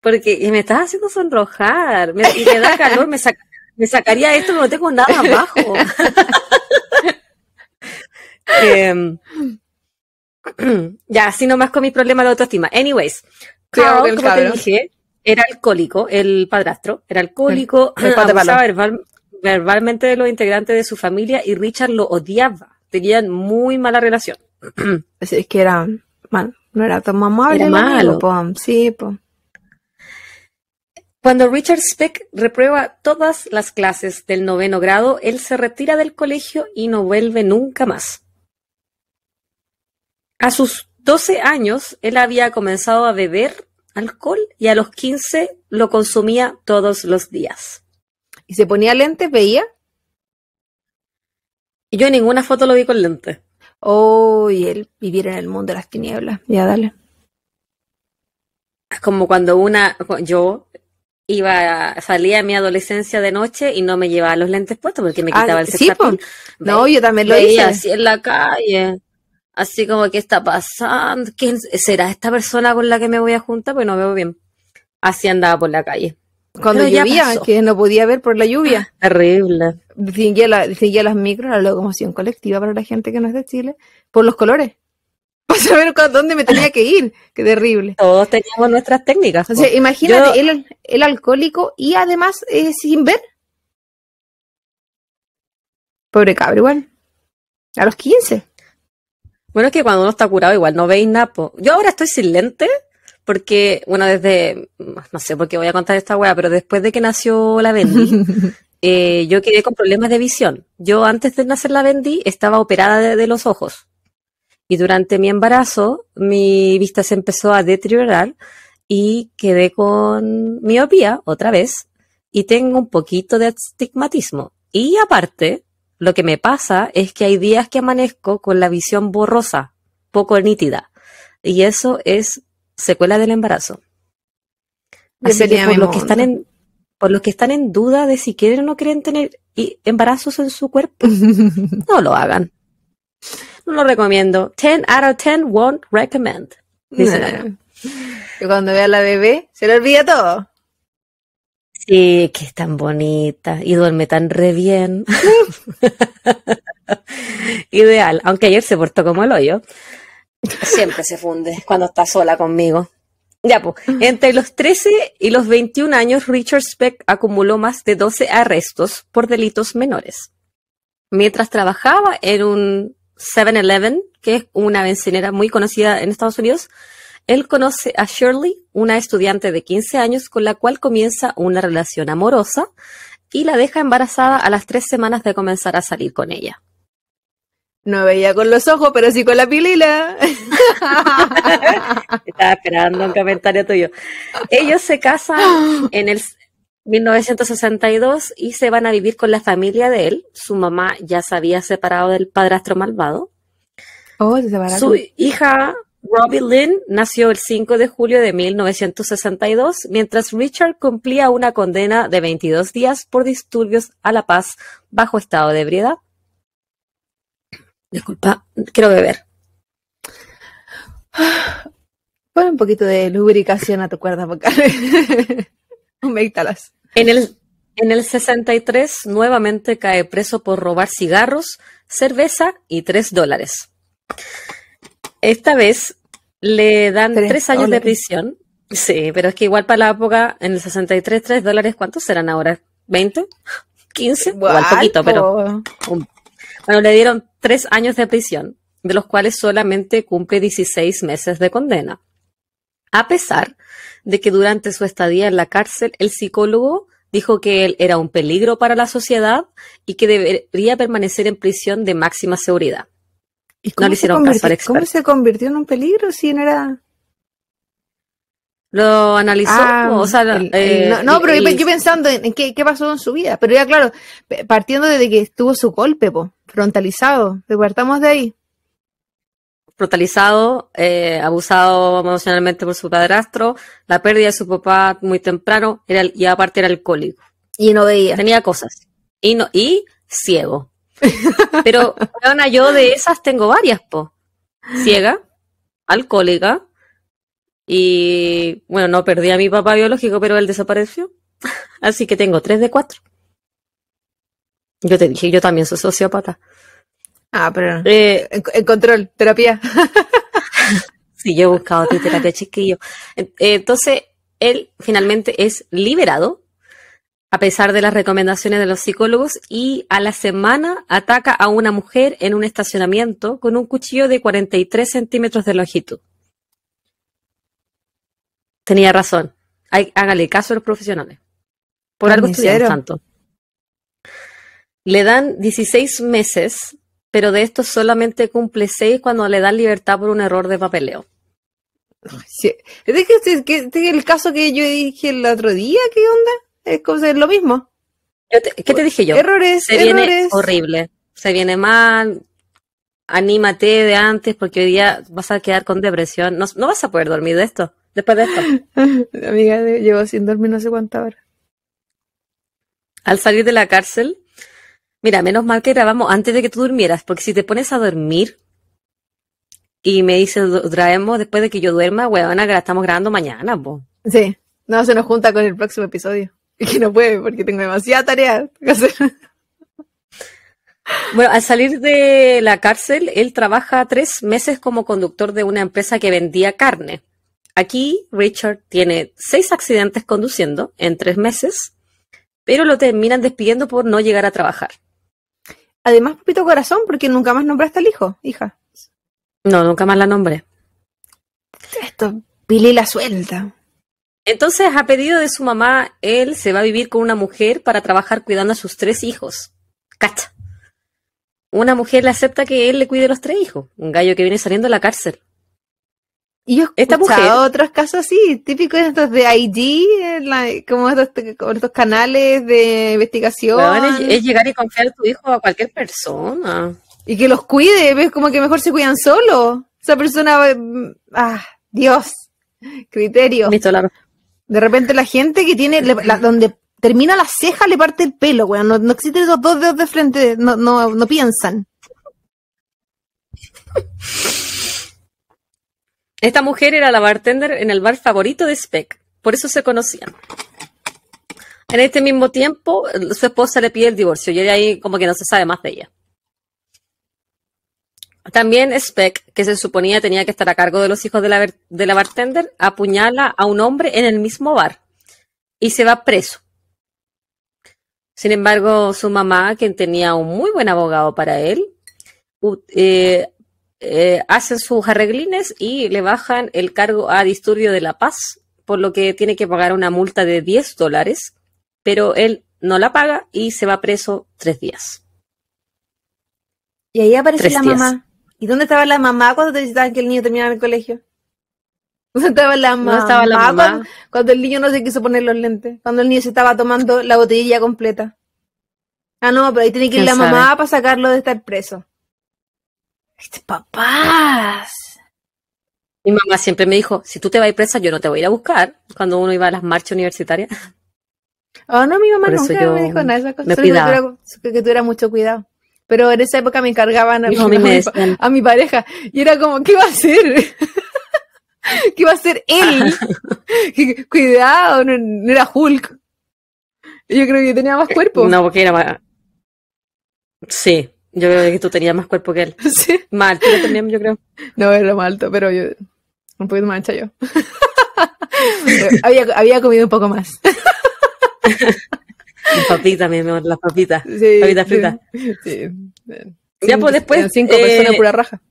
porque me estás haciendo sonrojar, me, y me da calor, me, sacaría esto, pero no tengo nada abajo. Em, ya, así nomás con mis problemas de autoestima. Anyways, Carl, como te dije, era alcohólico, el padrastro, era alcohólico, verbalmente de los integrantes de su familia y Richard lo odiaba. Tenían muy mala relación. es que era mal. No era tan mamá, malo. sí, Cuando Richard Speck reprueba todas las clases del noveno grado, él se retira del colegio y no vuelve nunca más. A sus 12 años, él había comenzado a beber alcohol y a los 15 lo consumía todos los días. ¿Y se ponía lentes? ¿Veía? y Yo en ninguna foto lo vi con lentes. Oh, y el vivir en el mundo de las tinieblas. Ya, dale. es Como cuando una, yo iba, salía a mi adolescencia de noche y no me llevaba los lentes puestos porque me ah, quitaba el ¿sí, No, yo también lo así en la calle. Así como, ¿qué está pasando? ¿Quién será esta persona con la que me voy a juntar? Pues no veo bien. Así andaba por la calle. Cuando llovía, que no podía ver por la lluvia. Ah, terrible. Distinguía, las micros, la locomoción colectiva para la gente que no es de Chile, por los colores. Para saber dónde me tenía que ir. Qué terrible. Todos teníamos nuestras técnicas. O sea, imagínate, el, alcohólico y además eh, sin ver. Pobre cabrón. igual. A los 15. Bueno, es que cuando uno está curado igual no veis nada. Yo ahora estoy sin lente porque, bueno, desde, no sé por qué voy a contar esta weá, pero después de que nació la Bendy, eh, yo quedé con problemas de visión. Yo antes de nacer la Bendy estaba operada de, de, los ojos. Y durante mi embarazo, mi vista se empezó a deteriorar y quedé con miopía otra vez y tengo un poquito de astigmatismo. Y aparte, lo que me pasa es que hay días que amanezco con la visión borrosa, poco nítida. Y eso es secuela del embarazo. por los que están en duda de si quieren o no quieren tener embarazos en su cuerpo, no lo hagan. No lo recomiendo. 10 out of 10 won't recommend. Dice cuando vea a la bebé, se le olvida todo. Sí, que es tan bonita y duerme tan re bien. Ideal, aunque ayer se portó como el hoyo. Siempre se funde cuando está sola conmigo. Ya, pues, entre los 13 y los 21 años, Richard Speck acumuló más de 12 arrestos por delitos menores. Mientras trabajaba en un 7-Eleven, que es una bencinera muy conocida en Estados Unidos, él conoce a Shirley, una estudiante de 15 años con la cual comienza una relación amorosa y la deja embarazada a las tres semanas de comenzar a salir con ella. No veía con los ojos, pero sí con la pilila. Estaba esperando un comentario tuyo. Ellos se casan en el 1962 y se van a vivir con la familia de él. Su mamá ya se había separado del padrastro malvado. Oh, se Su hija Robbie Lynn nació el 5 de julio de 1962, mientras Richard cumplía una condena de 22 días por disturbios a la paz bajo estado de ebriedad Disculpa, quiero beber. Pon un poquito de lubricación a tu cuerda vocal. Humectalas. En el, en el 63 nuevamente cae preso por robar cigarros, cerveza y 3 dólares. Esta vez le dan 3, años de prisión. Sí, pero es que igual para la época, en el 63, 3 dólares, ¿cuántos serán ahora? ¿20? 15, igual poquito, pero bueno, le dieron tres años de prisión, de los cuales solamente cumple 16 meses de condena. A pesar de que durante su estadía en la cárcel, el psicólogo dijo que él era un peligro para la sociedad y que debería permanecer en prisión de máxima seguridad. ¿Y no le hicieron se, ¿cómo se convirtió en un peligro si no era ¿Lo analizó? Ah, o sea, eh, no, pero yo, pensando en, qué, qué, pasó en su vida. Pero ya, claro, partiendo desde que estuvo su golpe, frontalizado, frontalizado. guardamos de ahí. Frontalizado, eh, abusado emocionalmente por su padrastro, la pérdida de su papá muy temprano, era, y aparte era alcohólico. Y no veía. Tenía cosas. Y, no, y ciego. pero, bueno, yo de esas tengo varias, po. Ciega, alcohólica, y bueno, no perdí a mi papá biológico, pero él desapareció. Así que tengo tres de cuatro. Yo te dije, yo también soy sociópata. Ah, pero eh, en, control, terapia. sí, yo he buscado terapia, chiquillo. Eh, entonces, él finalmente es liberado, a pesar de las recomendaciones de los psicólogos, y a la semana ataca a una mujer en un estacionamiento con un cuchillo de 43 centímetros de longitud. Tenía razón. Hay, hágale caso a los profesionales. Por algo estudiaron tanto. Le dan 16 meses, pero de estos solamente cumple 6 cuando le dan libertad por un error de papeleo. Sí. que, este el caso que yo dije el otro día, ¿qué onda? Es, como, es lo mismo. ¿Qué te dije yo? Errores, Se errores. viene horrible, se viene mal, anímate de antes porque hoy día vas a quedar con depresión, no vas a poder dormir de esto. Después de esto. Amiga, llevo sin dormir no sé cuántas horas. Al salir de la cárcel, mira, menos mal que grabamos antes de que tú durmieras, porque si te pones a dormir y me dices, traemos después de que yo duerma, weón, que estamos grabando mañana, Sí, no, se nos junta con el próximo episodio. Y que no puede, porque tengo demasiada tarea Bueno, al salir de la cárcel, él trabaja tres meses como conductor de una empresa que vendía carne. Aquí Richard tiene seis accidentes conduciendo en tres meses, pero lo terminan despidiendo por no llegar a trabajar. Además, Pupito Corazón, porque nunca más nombraste al hijo, hija. No, nunca más la nombré. Esto, Pili la suelta. Entonces, a pedido de su mamá, él se va a vivir con una mujer para trabajar cuidando a sus tres hijos. Cacha. Una mujer le acepta que él le cuide los tres hijos. Un gallo que viene saliendo de la cárcel. Y yo he escuchado otros casos así, típicos estos de IG, como estos, canales de investigación. es, llegar y confiar a tu hijo a cualquier persona. Y que los cuide, ves como que mejor se cuidan solo. Esa persona, mm, ah, Dios, criterio. De repente la gente que tiene, donde termina la ceja le parte el pelo, güey No, no, existen esos dos dedos de frente, no, no, no piensan. Esta mujer era la bartender en el bar favorito de Speck, por eso se conocían. En este mismo tiempo, eh, su esposa le pide el divorcio y ahí como que no se sabe más de ella. También Speck, que se suponía tenía que estar a cargo de los hijos de la, bartender, apuñala a un hombre en el mismo bar y se va preso. Sin embargo, su mamá, quien tenía un muy buen abogado para él, eh, eh, hacen sus arreglines y le bajan el cargo a disturbio de la paz, por lo que tiene que pagar una multa de 10 dólares, pero él no la paga y se va preso tres días. Y ahí aparece la mamá. ¿Y dónde estaba la mamá cuando te que el niño terminaba el colegio? ¿Dónde estaba la mamá? ¿dónde estaba la mamá. Cuando, el niño no se quiso poner los lentes. Cuando el niño se estaba tomando la botellilla completa. Ah, no, pero ahí tiene que ir la mamá para sacarlo de estar preso este papás. Mi mamá siempre me dijo, si tú te vas a ir presa, yo no te voy a ir a buscar, cuando uno iba a las marchas universitarias. Oh, no, mi mamá nunca me dijo nada de esas cosas. Que, que eras mucho cuidado. Pero en esa época me encargaban a, mi, pareja. Y era como, ¿qué iba a hacer? ¿Qué iba a hacer él? Cuidado, no, era Hulk. Yo creo que tenía más cuerpo. No, porque era más... Sí, yo creo que tú tenías más cuerpo que él. Sí. Más alto también, yo creo. No, era más alto, pero yo. Un poquito más ancha yo. había, había comido un poco más. papitas, mi amor, las papitas. Sí, papitas fritas. Sí. Ya, pues, pues después. Cinco personas eh, pura raja.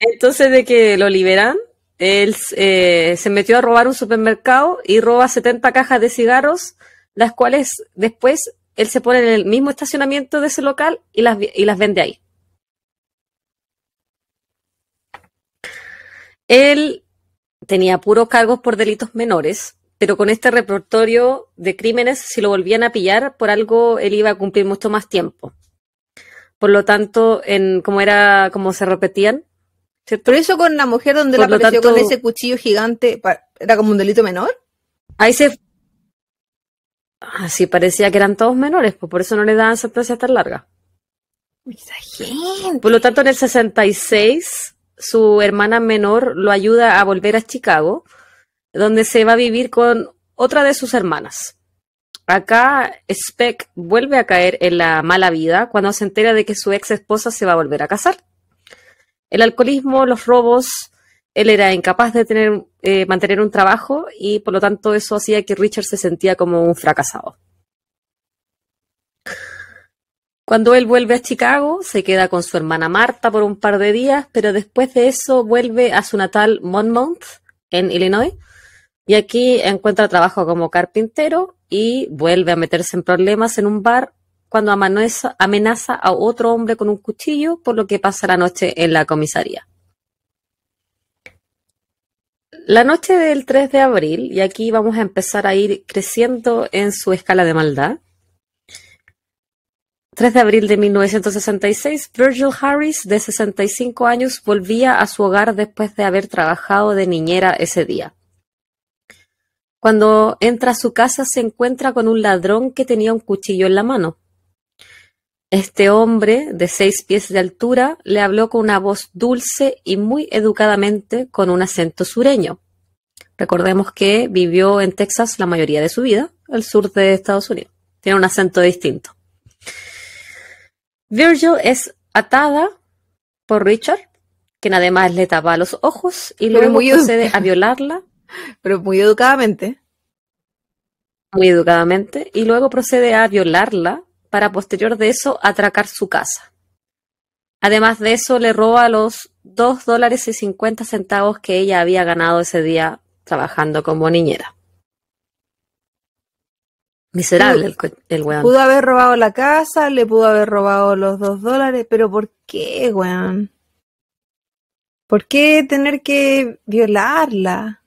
Entonces, de que lo liberan, él eh, se metió a robar un supermercado y roba 70 cajas de cigarros, las cuales después él se pone en el mismo estacionamiento de ese local y las, y las vende ahí. Él tenía puros cargos por delitos menores, pero con este repertorio de crímenes, si lo volvían a pillar por algo, él iba a cumplir mucho más tiempo. Por lo tanto, en como era, como se repetían. Pero eso con la mujer donde la apareció con ese cuchillo gigante, ¿era como un delito menor? Ahí se, así parecía que eran todos menores, pues por eso no le daban sorpresa tan larga. Por lo tanto, en el 66, su hermana menor lo ayuda a volver a Chicago, donde se va a vivir con otra de sus hermanas. Acá Speck vuelve a caer en la mala vida cuando se entera de que su ex esposa se va a volver a casar. El alcoholismo, los robos, él era incapaz de tener, eh, mantener un trabajo y por lo tanto eso hacía que Richard se sentía como un fracasado. Cuando él vuelve a Chicago, se queda con su hermana Marta por un par de días, pero después de eso vuelve a su natal Monmouth, en Illinois, y aquí encuentra trabajo como carpintero y vuelve a meterse en problemas en un bar cuando amenaza a otro hombre con un cuchillo, por lo que pasa la noche en la comisaría la noche del 3 de abril, y aquí vamos a empezar a ir creciendo en su escala de maldad. 3 de abril de 1966, Virgil Harris, de 65 años, volvía a su hogar después de haber trabajado de niñera ese día. Cuando entra a su casa se encuentra con un ladrón que tenía un cuchillo en la mano. Este hombre, de seis pies de altura, le habló con una voz dulce y muy educadamente con un acento sureño. Recordemos que vivió en Texas la mayoría de su vida, al sur de Estados Unidos. Tiene un acento distinto. Virgil es atada por Richard, quien además le tapa los ojos y luego procede a violarla. Pero muy educadamente. Muy educadamente. Y luego procede a violarla para posterior de eso atracar su casa. Además de eso, le roba los 2 dólares y 50 centavos que ella había ganado ese día trabajando como niñera. Miserable el, el weón. Pudo haber robado la casa, le pudo haber robado los dos dólares, pero ¿por qué, weón? ¿Por qué tener que violarla?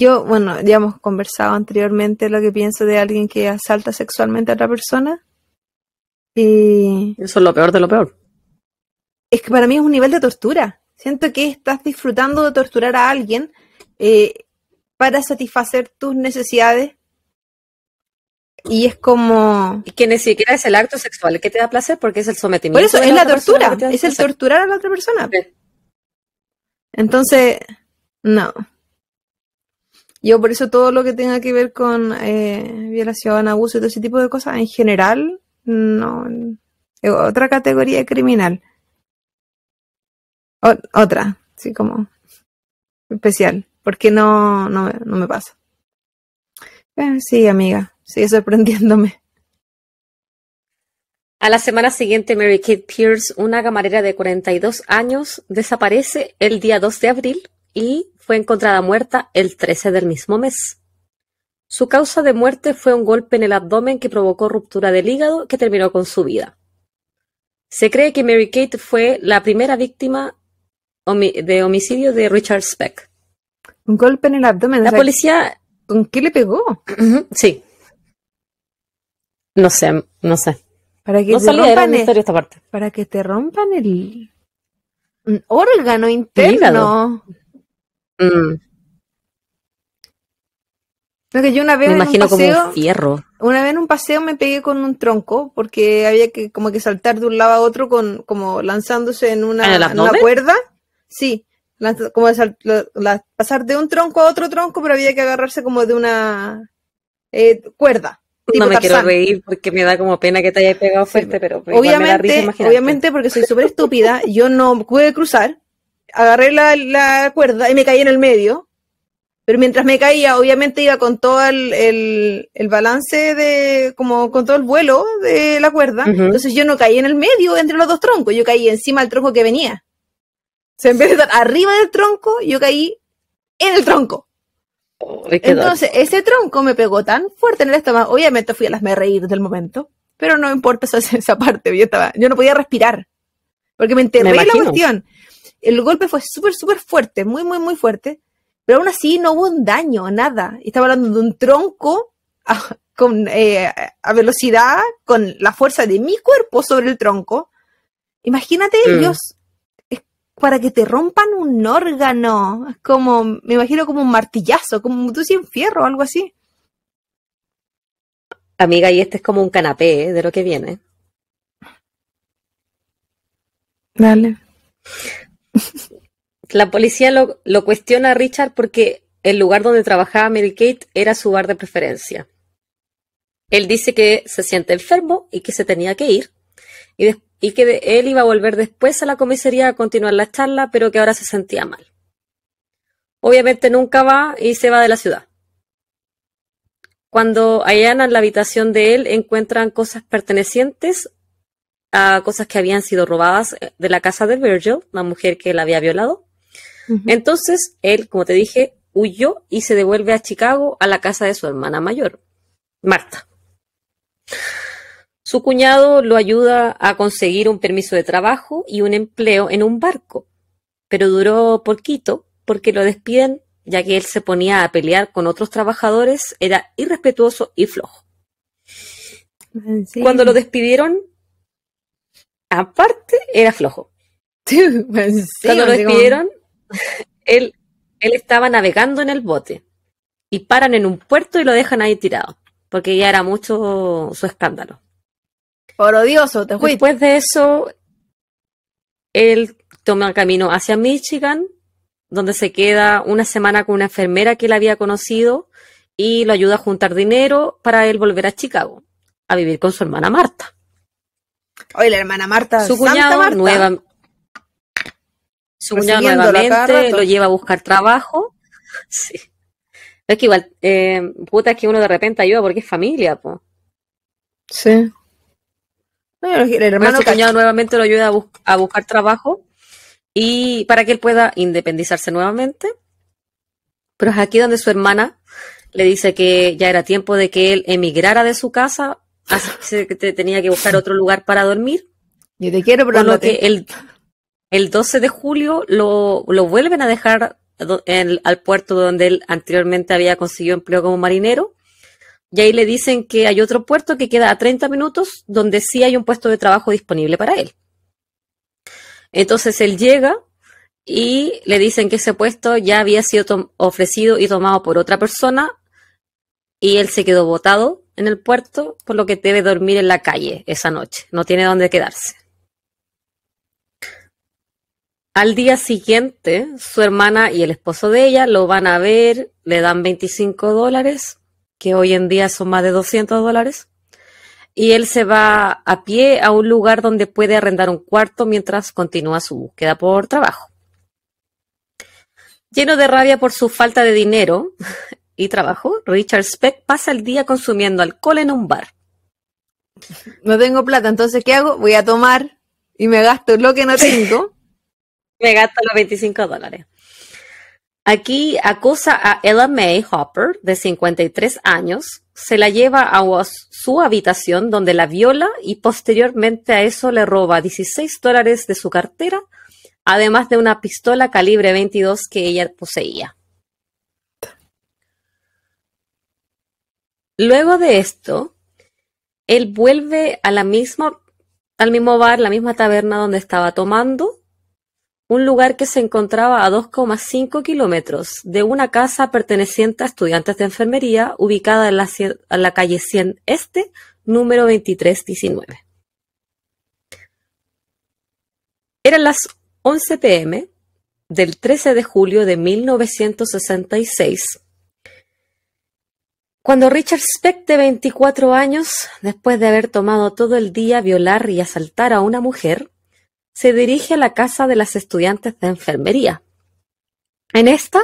Yo, bueno, ya hemos conversado anteriormente lo que pienso de alguien que asalta sexualmente a otra persona. Y... Eso es lo peor de lo peor. Es que para mí es un nivel de tortura. Siento que estás disfrutando de torturar a alguien eh, para satisfacer tus necesidades. Y es como... Y que ni siquiera es el acto sexual que te da placer porque es el sometimiento. Por eso, es la, tortura. Es el torturar a la otra persona. Entonces, no. Yo por eso todo lo que tenga que ver con eh, violación, abuso y todo ese tipo de cosas, en general, no. Eh, otra categoría criminal. otra, sí, como especial, porque no, no, me pasa. Eh, sí, amiga, sigue sorprendiéndome. A la semana siguiente, Mary Kate Pierce, una camarera de 42 años, desaparece el día 2 de abril y fue encontrada muerta el 13 del mismo mes. Su causa de muerte fue un golpe en el abdomen que provocó ruptura del hígado que terminó con su vida. Se cree que Mary Kate fue la primera víctima de homicidio de Richard Speck. Un golpe en el abdomen. La policía. ¿Con qué le pegó? sí. No sé, no sé. Para que no te rompan el, esta parte. Para que te rompan el órgano interno. Mm. yo una vez en imagino un paseo, como fierro. Una vez en un paseo me pegué con un tronco porque había que como que saltar de un lado a otro con como lanzándose en una, ¿En cuerda. Sí, como pasar de un tronco a otro tronco, pero había que agarrarse como de una eh, cuerda. No me quiero reír porque me da como pena que te hayas pegado fuerte, pero obviamente, obviamente porque soy súper estúpida, yo no pude cruzar, agarré la, cuerda y me caí en el medio. Pero mientras me caía, obviamente iba con todo el, balance de, como con todo el vuelo de la cuerda. Entonces yo no caí en el medio entre los dos troncos, yo caí encima del tronco que venía. O sea, en vez de estar arriba del tronco, yo caí en el tronco. Entonces, ese tronco me pegó tan fuerte en el estómago. Obviamente fui a las me reír del momento, pero no importa esa, esa parte. Yo, estaba, yo no podía respirar porque me enterré la cuestión el golpe fue súper, súper fuerte, muy, muy, muy fuerte, pero aún así no hubo un daño, nada. Estaba hablando de un tronco a, eh, velocidad, con la fuerza de mi cuerpo sobre el tronco. Imagínate, mm. Dios, es para que te rompan un órgano, es como, me imagino como un martillazo, como un sin fierro o algo así. Amiga, y este es como un canapé ¿eh? de lo que viene. Dale. La policía lo, cuestiona a Richard porque el lugar donde trabajaba Mary Kate era su bar de preferencia. Él dice que se siente enfermo y que se tenía que ir, y, que él iba a volver después a la comisaría a continuar la charla, pero que ahora se sentía mal. Obviamente nunca va y se va de la ciudad. Cuando en la habitación de él, encuentran cosas pertenecientes a cosas que habían sido robadas eh, de la casa de Virgil, la mujer que la había violado. Entonces, él, como te dije, huyó y se devuelve a Chicago a la casa de su hermana mayor, Marta. Su cuñado lo ayuda a conseguir un permiso de trabajo y un empleo en un barco, pero duró poquito porque lo despiden ya que él se ponía a pelear con otros trabajadores, era irrespetuoso y flojo. Cuando lo despidieron, aparte era flojo. Pues, Cuando lo despidieron, él, él estaba navegando en el bote y paran en un puerto y lo dejan ahí tirado, porque ya era mucho su escándalo. Por odioso, te Después de eso, él toma el camino hacia Michigan, donde se queda una semana con una enfermera que él había conocido y lo ayuda a juntar dinero para él volver a Chicago a vivir con su hermana Marta. Oye, la hermana Marta. Su cuñado nueva, nuevamente lo lleva a buscar trabajo. Sí. Es que igual, eh, puta, es que uno de repente ayuda porque es familia, po. Sí. su cuñado nuevamente lo ayuda a, a buscar trabajo y para que él pueda independizarse nuevamente. Pero es aquí donde su hermana le dice que ya era tiempo de que él emigrara de su casa así que tenía que buscar otro lugar para dormir. Yo te quiero, pero que el, el 12 de julio lo, vuelven a dejar al puerto donde él anteriormente había conseguido empleo como marinero. Y ahí le dicen que hay otro puerto que queda a 30 minutos donde sí hay un puesto de trabajo disponible para él. Entonces él llega y le dicen que ese puesto ya había sido ofrecido y tomado por otra persona y él se quedó votado en el puerto, por lo que debe dormir en la calle esa noche. No tiene dónde quedarse. Al día siguiente, su hermana y el esposo de ella lo van a ver, le dan 25 dólares, que hoy en día son más de 200 dólares, y él se va a pie a un lugar donde puede arrendar un cuarto mientras continúa su búsqueda por trabajo. Lleno de rabia por su falta de dinero, y trabajo, Richard Speck pasa el día consumiendo alcohol en un bar. No tengo plata, entonces ¿qué hago? Voy a tomar y me gasto lo que no tengo. me gasto los 25 dólares. Aquí acusa a Ella May Hopper, de 53 años, se la lleva a su habitación donde la viola y posteriormente a eso le roba 16 dólares de su cartera, además de una pistola calibre 22 que ella poseía. Luego de esto, él vuelve a la al mismo bar, la misma taberna donde estaba tomando, un lugar que se encontraba a 2,5 kilómetros de una casa perteneciente a estudiantes de enfermería ubicada en la, la calle 100 Este, número 2319. Eran las 11 pm del 13 de julio de 1966 cuando Richard Speck, de 24 años, después de haber tomado todo el día violar y asaltar a una mujer, se dirige a la casa de las estudiantes de enfermería. En esta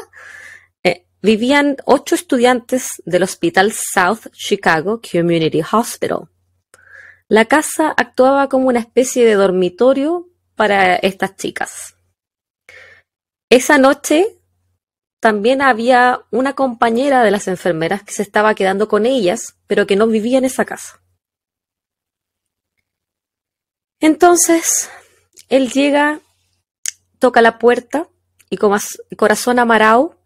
eh, vivían ocho estudiantes del Hospital South Chicago Community Hospital. La casa actuaba como una especie de dormitorio para estas chicas. Esa noche también había una compañera de las enfermeras que se estaba quedando con ellas, pero que no vivía en esa casa. Entonces, él llega, toca la puerta y Corazón Amarao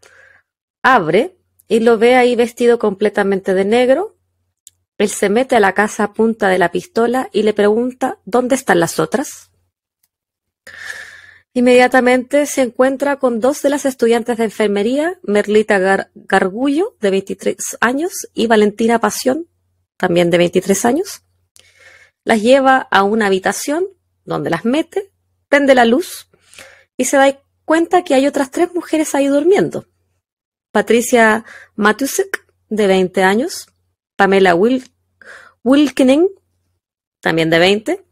abre y lo ve ahí vestido completamente de negro. Él se mete a la casa a punta de la pistola y le pregunta, ¿dónde están las otras? Inmediatamente se encuentra con dos de las estudiantes de enfermería, Merlita Gargullo, de 23 años, y Valentina Pasión, también de 23 años. Las lleva a una habitación donde las mete, prende la luz y se da cuenta que hay otras tres mujeres ahí durmiendo. Patricia Matusek, de 20 años, Pamela Wilkening, también de 20,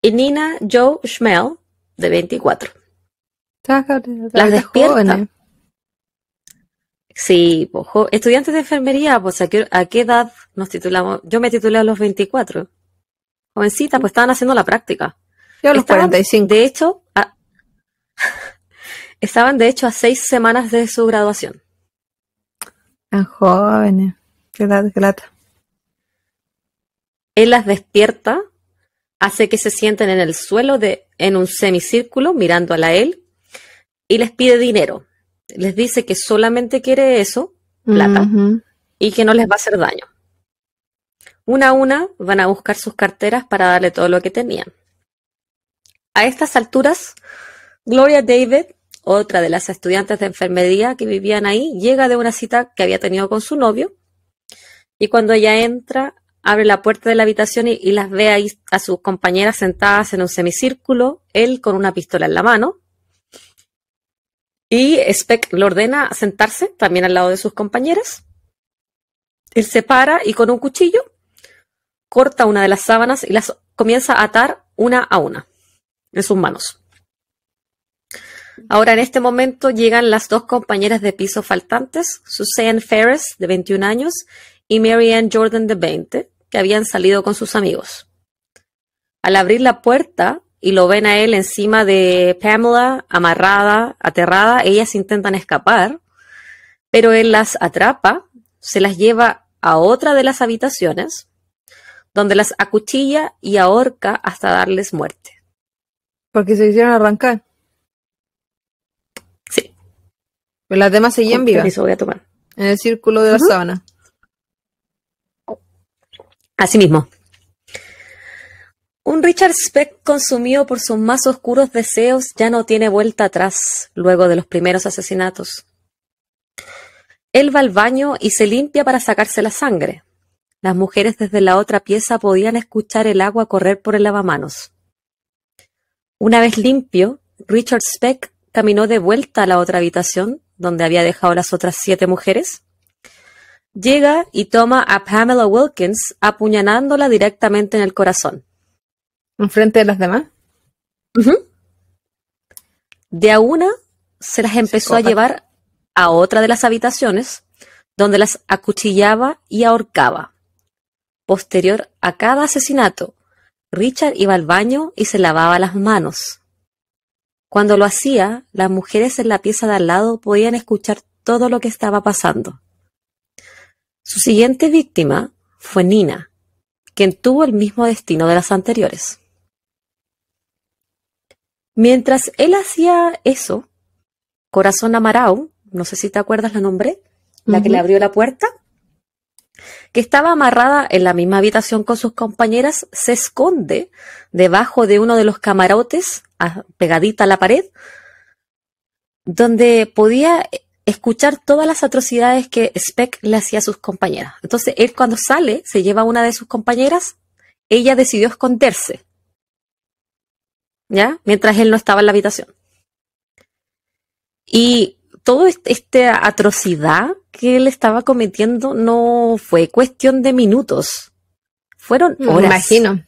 y Nina Joe Schmel, de 24. Las despierta. Sí, estudiantes de enfermería, pues ¿a qué, edad nos titulamos? Yo me titulé a los 24. Jovencita, pues estaban haciendo la práctica. Yo a los 45. De hecho, estaban de hecho a seis semanas de su graduación. Tan jóvenes. Qué edad, qué Él las despierta, hace que se sienten en el suelo de en un semicírculo mirando a la él y les pide dinero. Les dice que solamente quiere eso, plata, y que no les va a hacer daño. Una a una van a buscar sus carteras para darle todo lo que tenían. A estas alturas, Gloria David, otra de las estudiantes de enfermería que vivían ahí, llega de una cita que había tenido con su novio y cuando ella entra abre la puerta de la habitación y, las ve ahí a sus compañeras sentadas en un semicírculo, él con una pistola en la mano. Y Speck lo ordena sentarse también al lado de sus compañeras. Él se para y con un cuchillo corta una de las sábanas y las comienza a atar una a una en sus manos. Ahora, en este momento llegan las dos compañeras de piso faltantes, Suzanne Ferris, de 21 años, y Mary Ann Jordan, de 20, que habían salido con sus amigos. Al abrir la puerta y lo ven a él encima de Pamela, amarrada, aterrada, ellas intentan escapar, pero él las atrapa, se las lleva a otra de las habitaciones, donde las acuchilla y ahorca hasta darles muerte. Porque se hicieron arrancar. Sí. Pero las demás seguían vivas. se voy a tomar. En el círculo de la sábana. Asimismo, un Richard Speck consumido por sus más oscuros deseos ya no tiene vuelta atrás luego de los primeros asesinatos. Él va al baño y se limpia para sacarse la sangre. Las mujeres desde la otra pieza podían escuchar el agua correr por el lavamanos. Una vez limpio, Richard Speck caminó de vuelta a la otra habitación donde había dejado las otras siete mujeres Llega y toma a Pamela Wilkins apuñalándola directamente en el corazón. ¿Enfrente de las demás? De a una se las empezó a llevar a otra de las habitaciones, donde las acuchillaba y ahorcaba. Posterior a cada asesinato, Richard iba al baño y se lavaba las manos. Cuando lo hacía, las mujeres en la pieza de al lado podían escuchar todo lo que estaba pasando. Su siguiente víctima fue Nina, quien tuvo el mismo destino de las anteriores. Mientras él hacía eso, Corazón Amarau, no sé si te acuerdas la nombre, la que le abrió la puerta, que estaba amarrada en la misma habitación con sus compañeras, se esconde debajo de uno de los camarotes, ah, pegadita a la pared, donde podía escuchar todas las atrocidades que Speck le hacía a sus compañeras. Entonces, él cuando sale, se lleva a una de sus compañeras, ella decidió esconderse, ¿ya? Mientras él no estaba en la habitación. Y toda esta atrocidad que él estaba cometiendo no fue cuestión de minutos, fueron horas. imagino.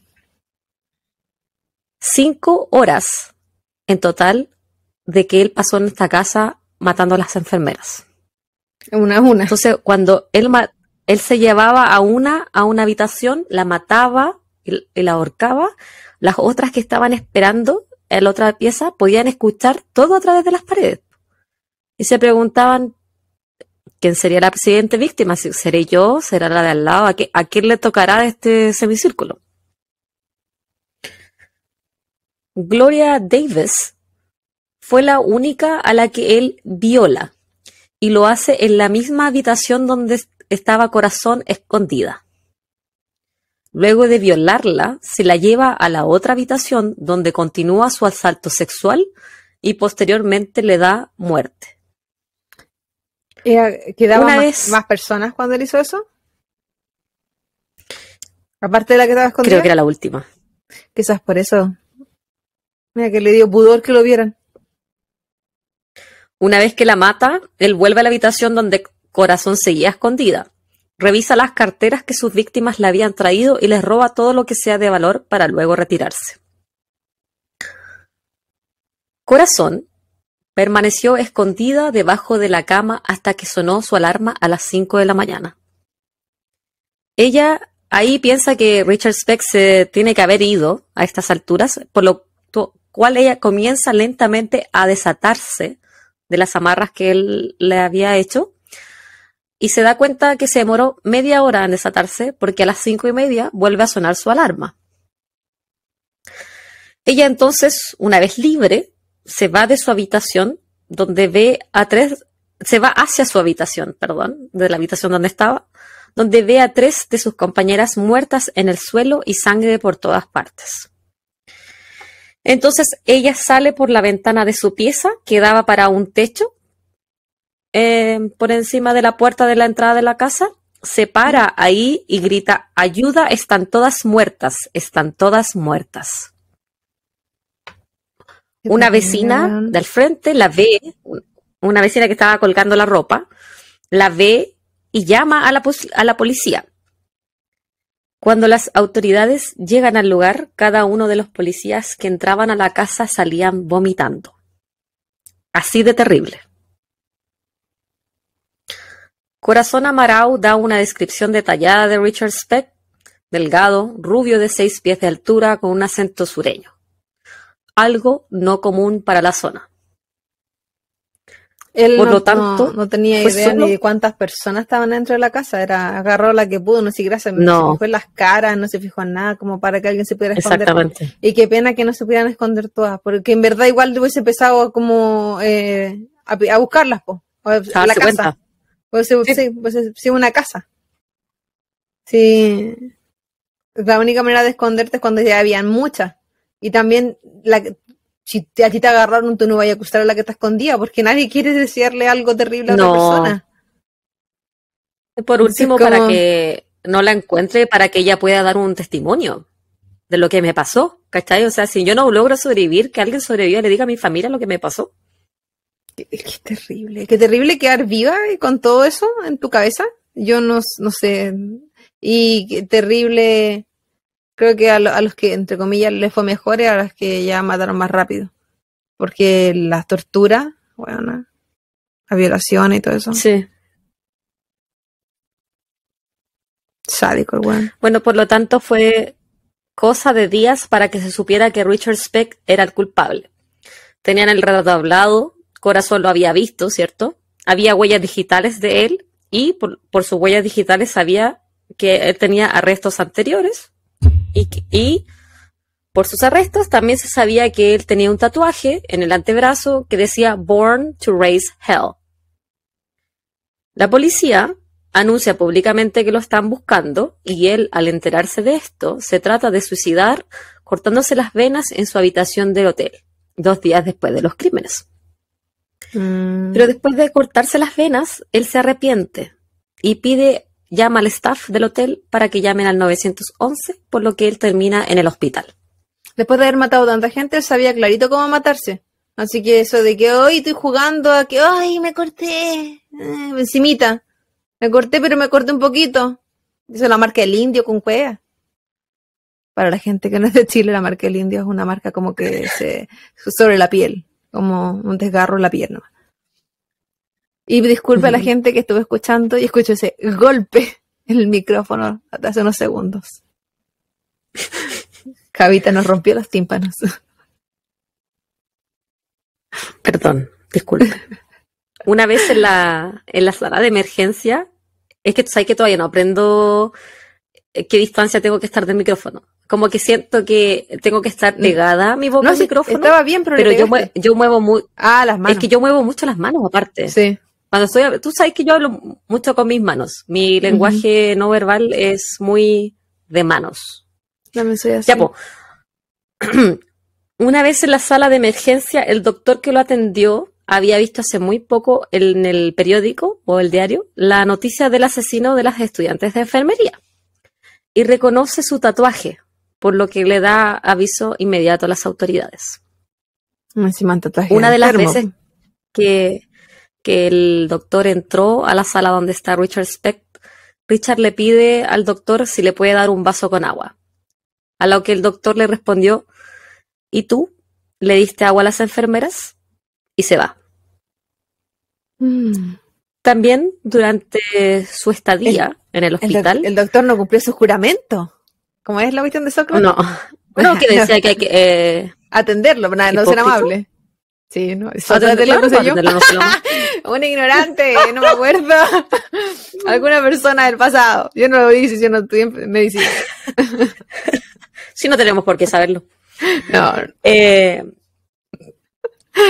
Cinco horas en total de que él pasó en esta casa matando a las enfermeras. Una a una. Entonces, cuando él, él se llevaba a una a una habitación, la mataba y, la ahorcaba, las otras que estaban esperando en la otra pieza podían escuchar todo a través de las paredes. Y se preguntaban quién sería la siguiente víctima, si seré yo, será la de al lado, a quién le tocará este semicírculo. Gloria Davis fue la única a la que él viola, y lo hace en la misma habitación donde estaba Corazón escondida. Luego de violarla, se la lleva a la otra habitación donde continúa su asalto sexual y posteriormente le da muerte. ¿Quedaban más, personas cuando él hizo eso? Aparte de la que estaba escondida. Creo que era la última. Quizás por eso. Mira que le dio pudor que lo vieran. Una vez que la mata, él vuelve a la habitación donde Corazón seguía escondida. Revisa las carteras que sus víctimas le habían traído y les roba todo lo que sea de valor para luego retirarse. Corazón permaneció escondida debajo de la cama hasta que sonó su alarma a las 5 de la mañana. Ella ahí piensa que Richard Speck se tiene que haber ido a estas alturas, por lo cual ella comienza lentamente a desatarse de las amarras que él le había hecho. Y se da cuenta que se demoró media hora en desatarse porque a las cinco y media vuelve a sonar su alarma. Ella entonces, una vez libre, se va de su habitación donde ve a tres, se va hacia su habitación, perdón, de la habitación donde estaba, donde ve a tres de sus compañeras muertas en el suelo y sangre por todas partes. Entonces ella sale por la ventana de su pieza, que daba para un techo, em, por encima de la puerta de la entrada de la casa, se para ahí y grita, ayuda, están todas muertas, están todas muertas. Una vecina del frente la ve, una vecina que estaba colgando la ropa, la ve y llama a la policía. Cuando las autoridades llegan al lugar, cada uno de los policías que entraban a la casa salían vomitando. Así de terrible. Corazón Amarau da una descripción detallada de Richard Speck, delgado, rubio de seis pies de altura, con un acento sureño. Algo no común para la zona. Él Por no, lo tanto, no, tenía idea ni de cuántas personas estaban dentro de la casa. Era agarró la que pudo, no si gracias no. se fijó en las caras, no se fijó en nada, como para que alguien se pudiera esconder. Exactamente. Y qué pena que no se pudieran esconder todas, porque en verdad igual hubiese empezado como eh, a, buscarlas, po, a, la casa. Pues, sí. pues, sí, una casa. Sí. La única manera de esconderte es cuando ya habían muchas. Y también la, si te, a ti te agarraron, tú no vayas a acusar a la que está escondida, porque nadie quiere desearle algo terrible a una persona. Por último, para que no la encuentre, para que ella pueda dar un testimonio de lo que me pasó, ¿cachai? O sea, si yo no logro sobrevivir, que alguien sobreviva le diga a mi familia lo que me pasó. Qué, terrible, qué terrible quedar viva con todo eso en tu cabeza. Yo no, no sé. Y qué terrible creo que a, los que, entre comillas, les fue mejor y a los que ya mataron más rápido. Porque las torturas, bueno, la violación y todo eso. Sí. Sádico, bueno. Bueno, por lo tanto fue cosa de días para que se supiera que Richard Speck era el culpable. Tenían el relato hablado, Corazón lo había visto, ¿cierto? Había huellas digitales de él y por, por sus huellas digitales sabía que él tenía arrestos anteriores y, por sus arrestos también se sabía que él tenía un tatuaje en el antebrazo que decía Born to Raise Hell. La policía anuncia públicamente que lo están buscando y él, al enterarse de esto, se trata de suicidar cortándose las venas en su habitación del hotel, dos días después de los crímenes. Mm. Pero después de cortarse las venas, él se arrepiente y pide llama al staff del hotel para que llamen al 911, por lo que él termina en el hospital. Después de haber matado tanta gente, él sabía clarito cómo matarse. Así que eso de que hoy estoy jugando a que, ay, me corté, eh, encimita. Me corté, pero me corté un poquito. Esa es la marca del indio con cuea. Para la gente que no es de Chile, la marca del indio es una marca como que se sobre la piel, como un desgarro en la pierna. Y disculpe a la gente que estuve escuchando y escucho ese golpe en el micrófono hace unos segundos. Javita nos rompió los tímpanos. Perdón, disculpe. Una vez en la, en la sala de emergencia, es que sabes que todavía no aprendo eh, qué distancia tengo que estar del micrófono. Como que siento que tengo que estar mm. pegada mi boca al micrófono. Estaba bien, pero, yo, muevo, yo muevo muy. Ah, las manos. Es que yo muevo mucho las manos aparte. Sí cuando tú sabes que yo hablo mucho con mis manos. Mi lenguaje no verbal es muy de manos. También soy así. Ya, Una vez en la sala de emergencia, el doctor que lo atendió había visto hace muy poco en el periódico o el diario la noticia del asesino de las estudiantes de enfermería y reconoce su tatuaje, por lo que le da aviso inmediato a las autoridades. tatuaje Una de las veces que que el doctor entró a la sala donde está Richard Speck, Richard le pide al doctor si le puede dar un vaso con agua. A lo que el doctor le respondió, ¿y tú? ¿Le diste agua a las enfermeras? Y se va. Mm. También durante su estadía en el hospital. El, doctor no cumplió su juramento. ¿Cómo es la cuestión de Socrates? No, no, que decía que hay que... Eh, atenderlo, no, no ser amable. Sí, no, Atenderlo, no, una ignorante, no me acuerdo. Alguna persona del pasado. Yo no lo hice, yo no me medicina. sí, no tenemos por qué saberlo. No. Eh,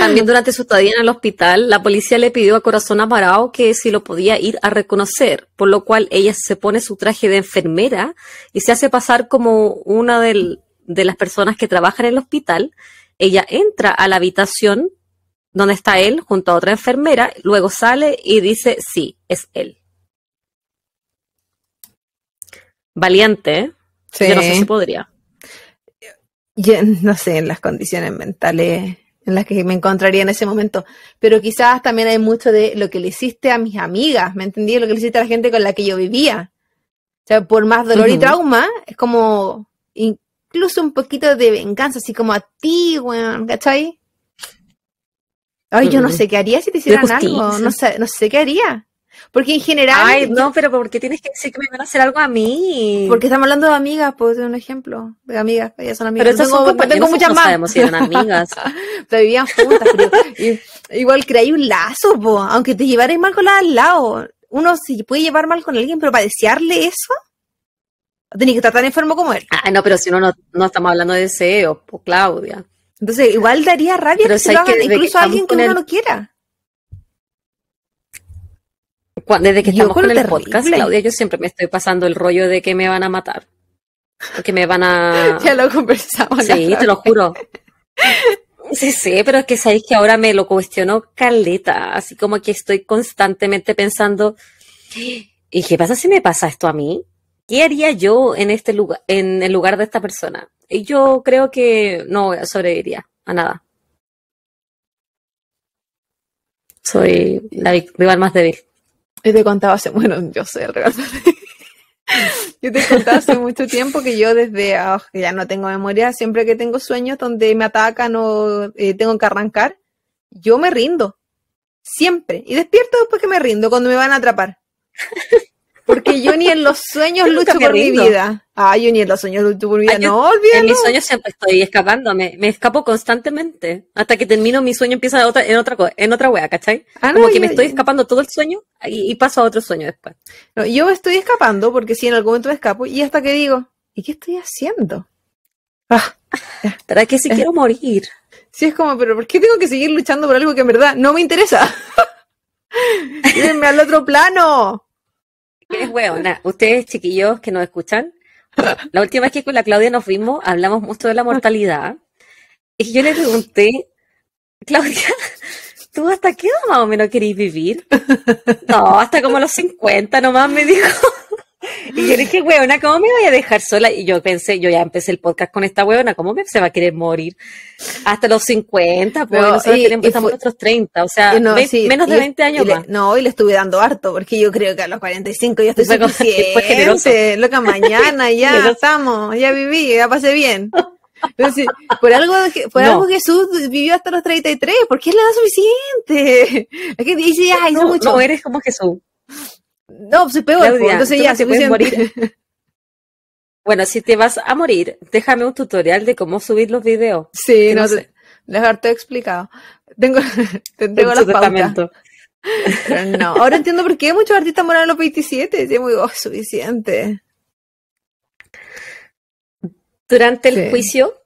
también durante su estadía en el hospital, la policía le pidió a Corazón Amarao que si lo podía ir a reconocer, por lo cual ella se pone su traje de enfermera y se hace pasar como una de las personas que trabajan en el hospital. Ella entra a la habitación donde está él junto a otra enfermera, luego sale y dice, sí, es él. Valiente, ¿eh? sí. Yo no sé si podría. Yo no sé en las condiciones mentales en las que me encontraría en ese momento, pero quizás también hay mucho de lo que le hiciste a mis amigas, ¿me entendí? Lo que le hiciste a la gente con la que yo vivía. O sea, por más dolor y trauma, es como incluso un poquito de venganza, así como a ti, ¿cachai? Ay, yo no mm, mm. sé qué haría si te hicieran algo. No sé, no sé qué haría. Porque en general. Ay, no, pero porque tienes que decir que me van a hacer algo a mí? Porque estamos hablando de amigas, pues, un ejemplo. De amigas, ellas son amigas. Pero tengo, son tengo muchas no sabemos si eran amigas. pero vivían juntas, pero igual creáis un lazo, po. Aunque te llevarais mal con la al lado. Uno se puede llevar mal con alguien, pero para desearle eso. Tenés que estar tan enfermo como él. Ay, no, pero si no, no, no estamos hablando de deseos, po, Claudia. Entonces, igual daría rabia que se hagan incluso a alguien que no lo quiera. Desde que estamos con, el podcast, Claudia, yo siempre me estoy pasando el rollo de que me van a matar. que me van a. ya lo conversamos. Sí, te lo juro. Sí, sí, pero es que sabéis que ahora me lo cuestionó Caleta, así como que estoy constantemente pensando, ¿y qué pasa si me pasa esto a mí? ¿Qué haría yo en este lugar, en el lugar de esta persona? yo creo que no sobreviviría a nada. Soy la rival más débil. Yo te contaba hace, bueno, yo soy Yo te contaba hace mucho tiempo que yo desde, ah, ya no tengo memoria, siempre que tengo sueños donde me atacan o eh, tengo que arrancar, yo me rindo. Siempre. Y despierto después que me rindo, cuando me van a atrapar. Porque yo ni en los sueños lucho por mi vida. Ah, yo ni en los sueños lucho por mi vida. no, olvídalo. En mis sueños siempre estoy escapando. Me escapo constantemente. Hasta que termino mi sueño empieza en otra, en otra, en otra wea, ¿cachai? Ah, como que me estoy escapando todo el sueño y, paso a otro sueño después. yo estoy escapando porque si en algún momento me escapo y hasta que digo, ¿y qué estoy haciendo? Ah, ¿Para qué si eh. quiero morir? Sí, es como, pero ¿por qué tengo que seguir luchando por algo que en verdad no me interesa? al otro plano. Es Ustedes, chiquillos que nos escuchan, la última vez que con la Claudia nos vimos, hablamos mucho de la mortalidad. Y yo le pregunté, Claudia, ¿tú hasta qué edad más o menos querís vivir? No, hasta como los 50 nomás, me dijo. Y yo dije, huevona, ¿cómo me voy a dejar sola? Y yo pensé, yo ya empecé el podcast con esta huevona, ¿cómo me, se va a querer morir? Hasta los 50, pues, no, nosotros y, tenemos, y otros 30, o sea, menos de 20 años más. no, hoy le estuve dando harto, porque yo creo que a los 45 ya estoy suficiente, loca, mañana ya estamos, ya viví, ya pasé bien. Entonces, por algo, algo Jesús vivió hasta los 33, porque es la edad suficiente. Es que dice, ay, no, mucho. No, eres como Jesús. No, pues peor. entonces ya se morir. Bueno, si te vas a morir, déjame un tutorial de cómo subir los videos. Sí, no, sé. Dejarte todo explicado. Tengo, tengo las pautas. no, ahora entiendo por qué muchos artistas moran a los 27. Es muy oh, suficiente. Durante el juicio,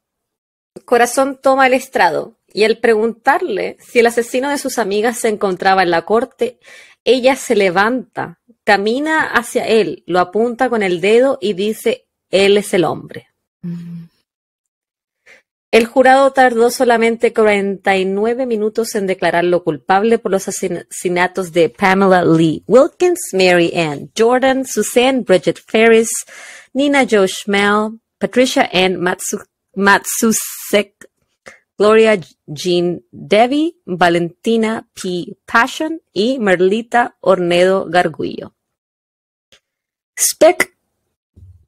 Corazón toma el estrado y al preguntarle si el asesino de sus amigas se encontraba en la corte, ella se levanta camina hacia él, lo apunta con el dedo y dice, Él es el hombre. Mm. El jurado tardó solamente 49 minutos en declararlo culpable por los asesinatos de Pamela Lee Wilkins, Mary Ann Jordan, Suzanne Bridget Ferris, Nina Jo Schmel, Patricia Ann Matsusek, Gloria Jean Debbie, Valentina P. Passion y Merlita Ornedo Garguillo. Speck,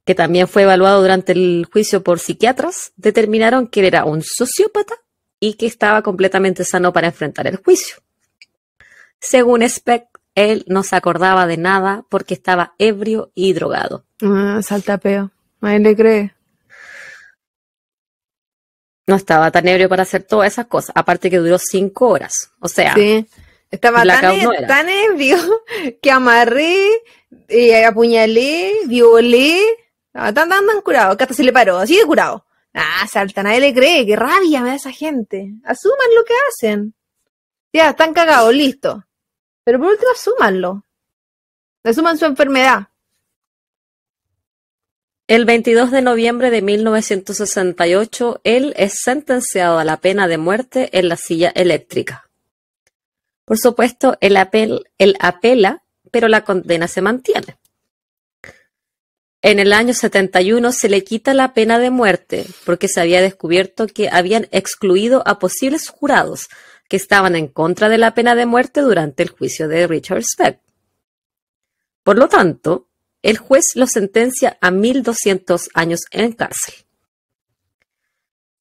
que también fue evaluado durante el juicio por psiquiatras, determinaron que él era un sociópata y que estaba completamente sano para enfrentar el juicio. Según Speck, él no se acordaba de nada porque estaba ebrio y drogado. Ah, saltapeo. él le cree. No estaba tan ebrio para hacer todas esas cosas. Aparte que duró cinco horas. O sea. Sí. Estaba e- tan, ebrio que amarré y apuñalé, violé. No, tan, curado, hasta se le paró, así curado. Ah, salta, nadie le cree, qué rabia me da esa gente. Asuman lo que hacen. Ya, están cagados, listo. Pero por último, asúmanlo. Asuman su enfermedad. El 22 de noviembre de 1968, él es sentenciado a la pena de muerte en la silla eléctrica. Por supuesto, el apel, él apela pero la condena se mantiene. En el año 71 se le quita la pena de muerte porque se había descubierto que habían excluido a posibles jurados que estaban en contra de la pena de muerte durante el juicio de Richard Speck. Por lo tanto, el juez lo sentencia a 1.200 años en cárcel.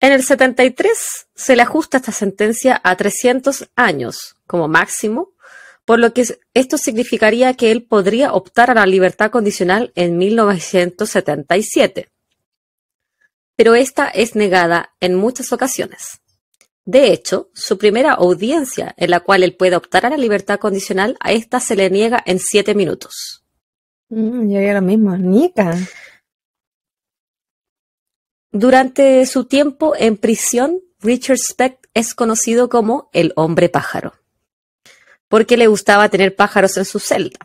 En el 73 se le ajusta esta sentencia a 300 años como máximo por lo que esto significaría que él podría optar a la libertad condicional en 1977. Pero esta es negada en muchas ocasiones. De hecho, su primera audiencia en la cual él puede optar a la libertad condicional, a esta se le niega en siete minutos. Mm, yo lo mismo, Nica. Durante su tiempo en prisión, Richard Speck es conocido como el hombre pájaro porque le gustaba tener pájaros en su celda.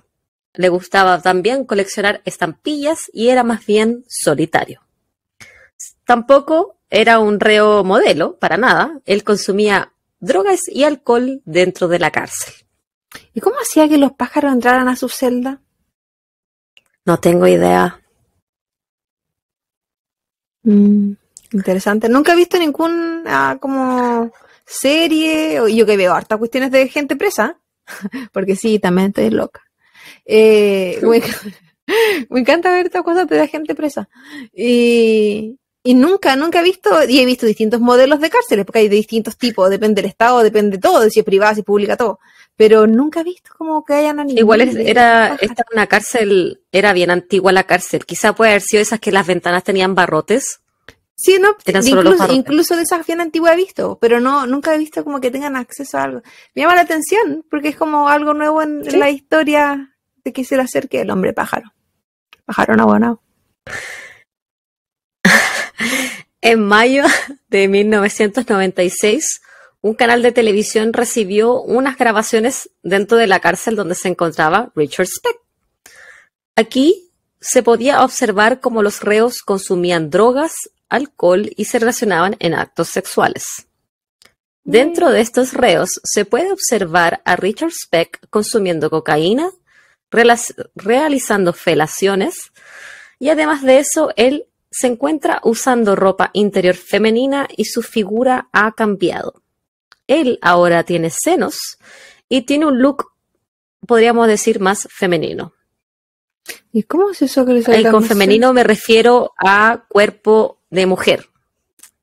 Le gustaba también coleccionar estampillas y era más bien solitario. Tampoco era un reo modelo, para nada. Él consumía drogas y alcohol dentro de la cárcel. ¿Y cómo hacía que los pájaros entraran a su celda? No tengo idea. Mm, interesante. Nunca he visto ninguna como serie, yo que veo hartas cuestiones de gente presa, porque sí, también estoy loca. Eh, me, encanta ver estas cosas de la gente presa. Y, nunca, nunca he visto, y he visto distintos modelos de cárceles, porque hay de distintos tipos, depende del Estado, depende de todo, si es privada, si es pública, todo. Pero nunca he visto como que hayan animado. Igual era esta una cárcel, era bien antigua la cárcel. Quizá puede haber sido esas que las ventanas tenían barrotes Sí, no, incluso, incluso, de esa bien antigua he visto, pero no, nunca he visto como que tengan acceso a algo. Me llama la atención porque es como algo nuevo en, la historia de que se le acerque el hombre pájaro. Pájaro no bueno. en mayo de 1996, un canal de televisión recibió unas grabaciones dentro de la cárcel donde se encontraba Richard Speck. Aquí se podía observar cómo los reos consumían drogas alcohol y se relacionaban en actos sexuales. Mm. Dentro de estos reos se puede observar a Richard Speck consumiendo cocaína, realizando felaciones y además de eso él se encuentra usando ropa interior femenina y su figura ha cambiado. Él ahora tiene senos y tiene un look, podríamos decir, más femenino. ¿Y cómo es eso que con femenino me refiero a cuerpo de mujer.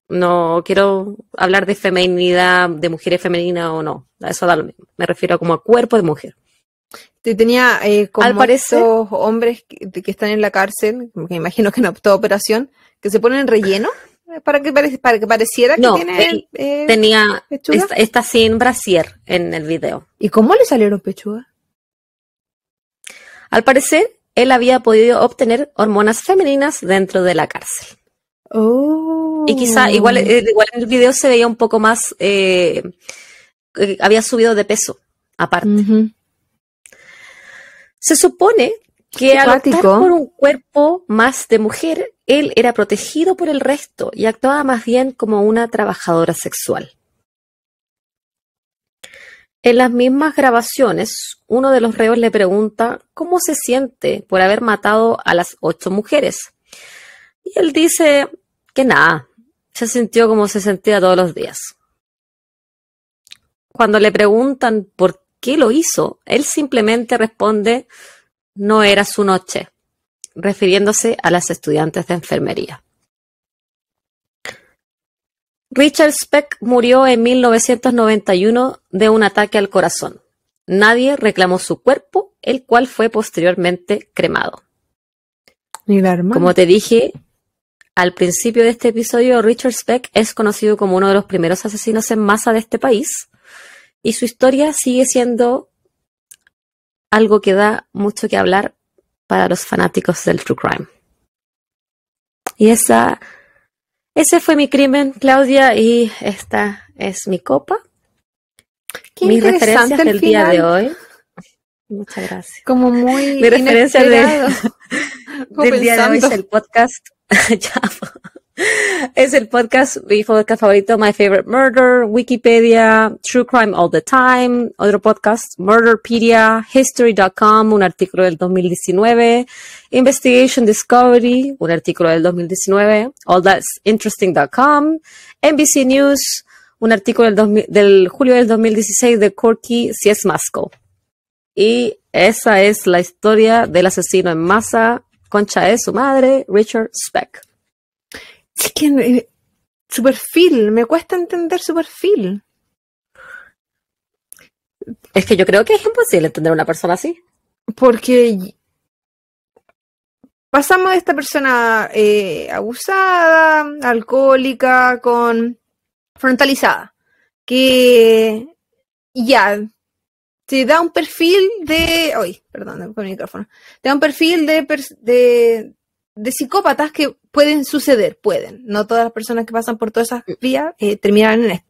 No quiero hablar de feminidad, de mujeres femeninas o no. eso Me refiero como a cuerpo de mujer. tenía eh, como esos hombres que, están en la cárcel, me imagino que no toda operación, que se ponen relleno eh, para que, que pareciera que tiene. Eh, tenía. sin brasier en el video. ¿Y cómo le salieron pechugas? Al parecer, él había podido obtener hormonas femeninas dentro de la cárcel. Oh. Y quizá, igual, eh, igual en el video se veía un poco más, eh, eh, había subido de peso, aparte. Se supone que al optar por un cuerpo más de mujer, él era protegido por el resto y actuaba más bien como una trabajadora sexual. En las mismas grabaciones, uno de los reos le pregunta cómo se siente por haber matado a las ocho mujeres. Y él dice, que nada, se sintió como se sentía todos los días. Cuando le preguntan por qué lo hizo, él simplemente responde, no era su noche, refiriéndose a las estudiantes de enfermería. Richard Speck murió en 1991 de un ataque al corazón. Nadie reclamó su cuerpo, el cual fue posteriormente cremado. Como te dije, al principio de este episodio, Richard Speck es conocido como uno de los primeros asesinos en masa de este país y su historia sigue siendo algo que da mucho que hablar para los fanáticos del true crime. Y esa, ese fue mi crimen, Claudia, y esta es mi copa. Mis referencias del día de hoy. Muchas gracias. Como muy. Mi referencia del día de hoy es el podcast es el podcast, mi podcast favorito, My Favorite Murder, Wikipedia, True Crime All the Time, otro podcast, Murderpedia, History.com, un artículo del 2019, Investigation Discovery, un artículo del 2019, All That's Interesting.com, NBC News, un artículo del, del julio del 2016 de Corky es Y esa es la historia del asesino en masa concha de su madre, Richard Speck. Es que eh, su perfil, me cuesta entender su perfil. Es que yo creo que es imposible entender a una persona así. Porque pasamos de esta persona eh, abusada, alcohólica, con frontalizada, que ya te da un perfil de. perdón, micrófono. Te da un perfil de, de, psicópatas que pueden suceder, pueden. No todas las personas que pasan por todas esas mm. vías eh, terminan terminarán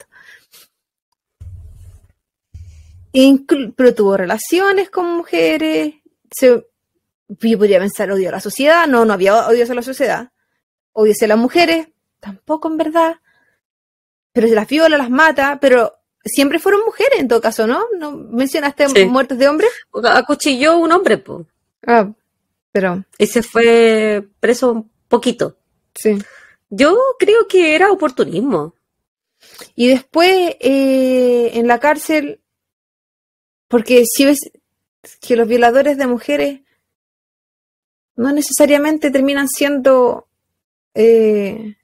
en esto. pero tuvo relaciones con mujeres. Se, yo podría pensar odio a la sociedad. No, no había odio a la sociedad. Odio a las mujeres. Tampoco en verdad. Pero se las viola, las mata. Pero siempre fueron mujeres en todo caso, ¿no? ¿No mencionaste muertes de hombres? Acuchilló un hombre, Ah, pero. Y se fue preso un poquito. Sí. Yo creo que era oportunismo. Y después eh, en la cárcel, porque si ves que los violadores de mujeres no necesariamente terminan siendo eh,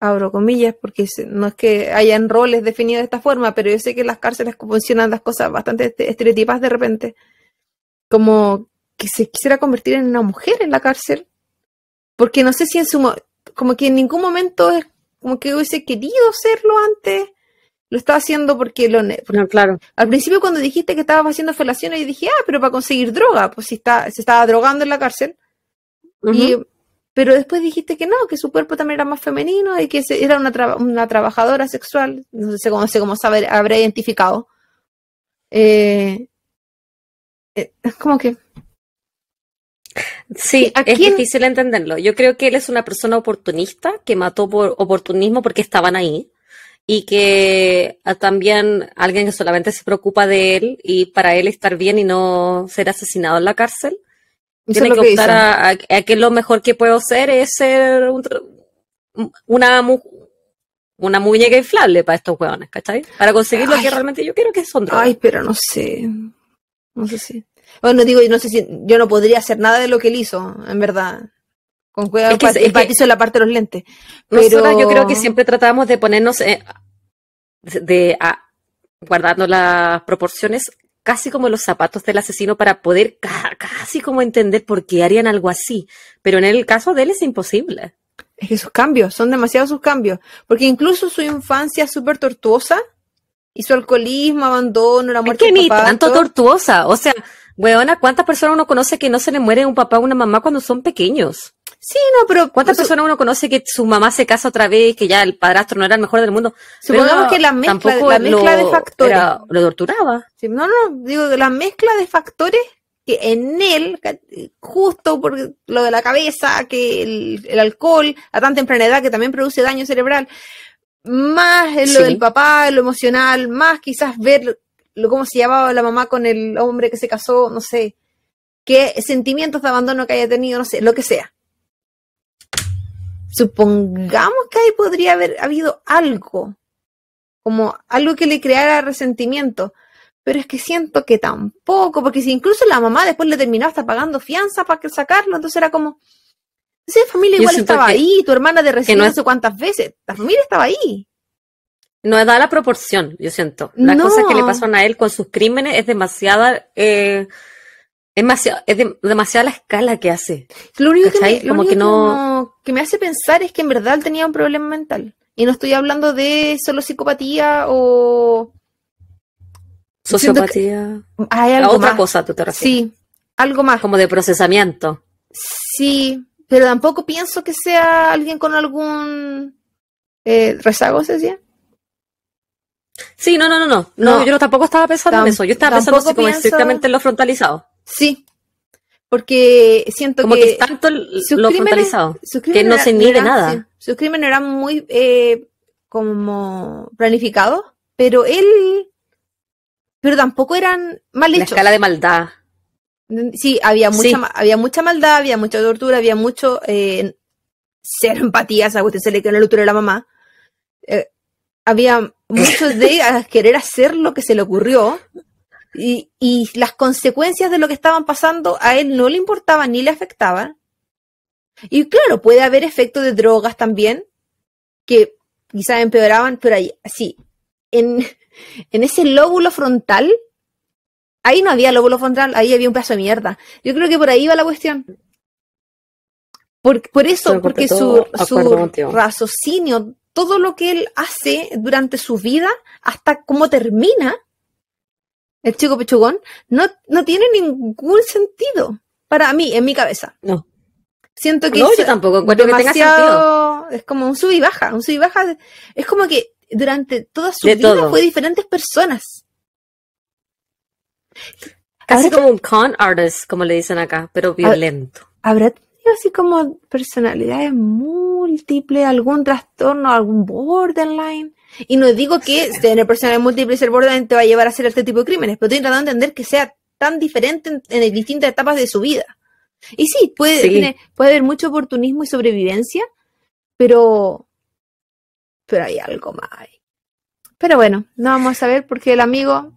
abro comillas, porque no es que hayan roles definidos de esta forma, pero yo sé que en las cárceles funcionan las cosas bastante este, estereotipadas de repente, como que se quisiera convertir en una mujer en la cárcel, porque no sé si en su, como que en ningún momento como que hubiese querido serlo antes, lo estaba haciendo porque lo... claro. Al principio cuando dijiste que estabas haciendo felaciones, yo dije, ah, pero para conseguir droga, pues si está, se estaba drogando en la cárcel. Y pero después dijiste que no, que su cuerpo también era más femenino y que era una, trabajadora sexual, no sé cómo, sé cómo saber, identificado. Eh, eh como que... Sí, es difícil entenderlo. Yo creo que él es una persona oportunista que mató por oportunismo porque estaban ahí y que ah, también alguien que solamente se preocupa de él y para él estar bien y no ser asesinado en la cárcel yo que, que optar a, que lo mejor que puedo hacer es ser una, una muñeca inflable para estos hueones, ¿cachai? Para conseguir lo que realmente yo quiero que son Ay, pero no sé. No sé si. Bueno, digo, yo no sé si yo no podría hacer nada de lo que él hizo, en verdad. Con cuidado, que, que, la parte de los lentes. yo creo que siempre tratamos de ponernos, eh, de, guardando las proporciones, casi como los zapatos del asesino para poder casi como entender por qué harían algo así. Pero en el caso de él es imposible. Es que sus cambios, son demasiados sus cambios. Porque incluso su infancia súper tortuosa y su alcoholismo, abandono, la muerte ni tanto tortuosa. O sea, weona, ¿cuántas personas uno conoce que no se le muere un papá o una mamá cuando son pequeños? Sí, no, pero ¿cuántas personas uno conoce que su mamá se casa otra vez, que ya el padrastro no era el mejor del mundo? Supongamos que la mezcla, de factores. lo torturaba. Sí, no, no, digo que la mezcla de factores que en él, justo por lo de la cabeza, que el, alcohol a tan temprana edad que también produce daño cerebral, más en lo del papá, en lo emocional, más quizás ver lo, cómo se llamaba la mamá con el hombre que se casó, no sé, qué sentimientos de abandono que haya tenido, no sé, lo que sea. Supongamos que ahí podría haber habido algo, como algo que le creara resentimiento, pero es que siento que tampoco, porque si incluso la mamá después le terminaba hasta pagando fianza para que sacarlo, entonces era como, esa familia igual estaba ahí, tu hermana de recién no sé cuántas veces, la familia estaba ahí. No da la proporción, yo siento. las no. que le pasó a él con sus crímenes es demasiada... Eh, es, demasiado, es demasiada la escala que hace. Lo único, que me, que, no... que me hace pensar es que en verdad él tenía un problema mental. Y no estoy hablando de solo psicopatía o... Sociopatía. Hay algo otra más. cosa, tú te Sí, algo más. Como de procesamiento. Sí, pero tampoco pienso que sea alguien con algún eh, rezago, ¿se decía? Sí, no, no, no, no, no. yo tampoco estaba pensando en eso. Yo estaba pensando en lo frontalizado. Sí, porque siento Como que, es tanto lo que no se niegue nada. sus crímenes eran muy eh, como planificados, pero él, pero tampoco eran mal hechos. La escala de maldad. Mm, sí, había mucha, había mucha maldad, había mucha tortura, había mucho ser eh, empatías, empatía, Usted se le quedó en el útero de la mamá. Eh, había muchos de querer hacer lo que se le ocurrió y, las consecuencias de lo que estaban pasando a él no le importaban ni le afectaban. Y claro, puede haber efecto de drogas también, que quizás empeoraban, pero ahí, sí, en, en ese lóbulo frontal, ahí no había lóbulo frontal, ahí había un pedazo de mierda. Yo creo que por ahí va la cuestión. Por, por eso, porque su, su raciocinio, todo lo que él hace durante su vida, hasta cómo termina, el chico pechugón, no, no tiene ningún sentido para mí, en mi cabeza. No. Siento que. No, yo tampoco encuentro que tenga Es como un sub y baja, un baja. Es como que durante toda su vida fue diferentes personas. Casi como un con artist, como le dicen acá, pero violento. ¿Habrá tenido así como personalidades múltiples, algún trastorno, algún borderline? Y no digo que tener personal múltiple y ser borderline te va a llevar a hacer este tipo de crímenes, pero estoy tratando de entender que sea tan diferente en, distintas etapas de su vida. Y sí, puede, puede haber mucho oportunismo y sobrevivencia, pero, pero hay algo más Pero bueno, no vamos a saber porque el amigo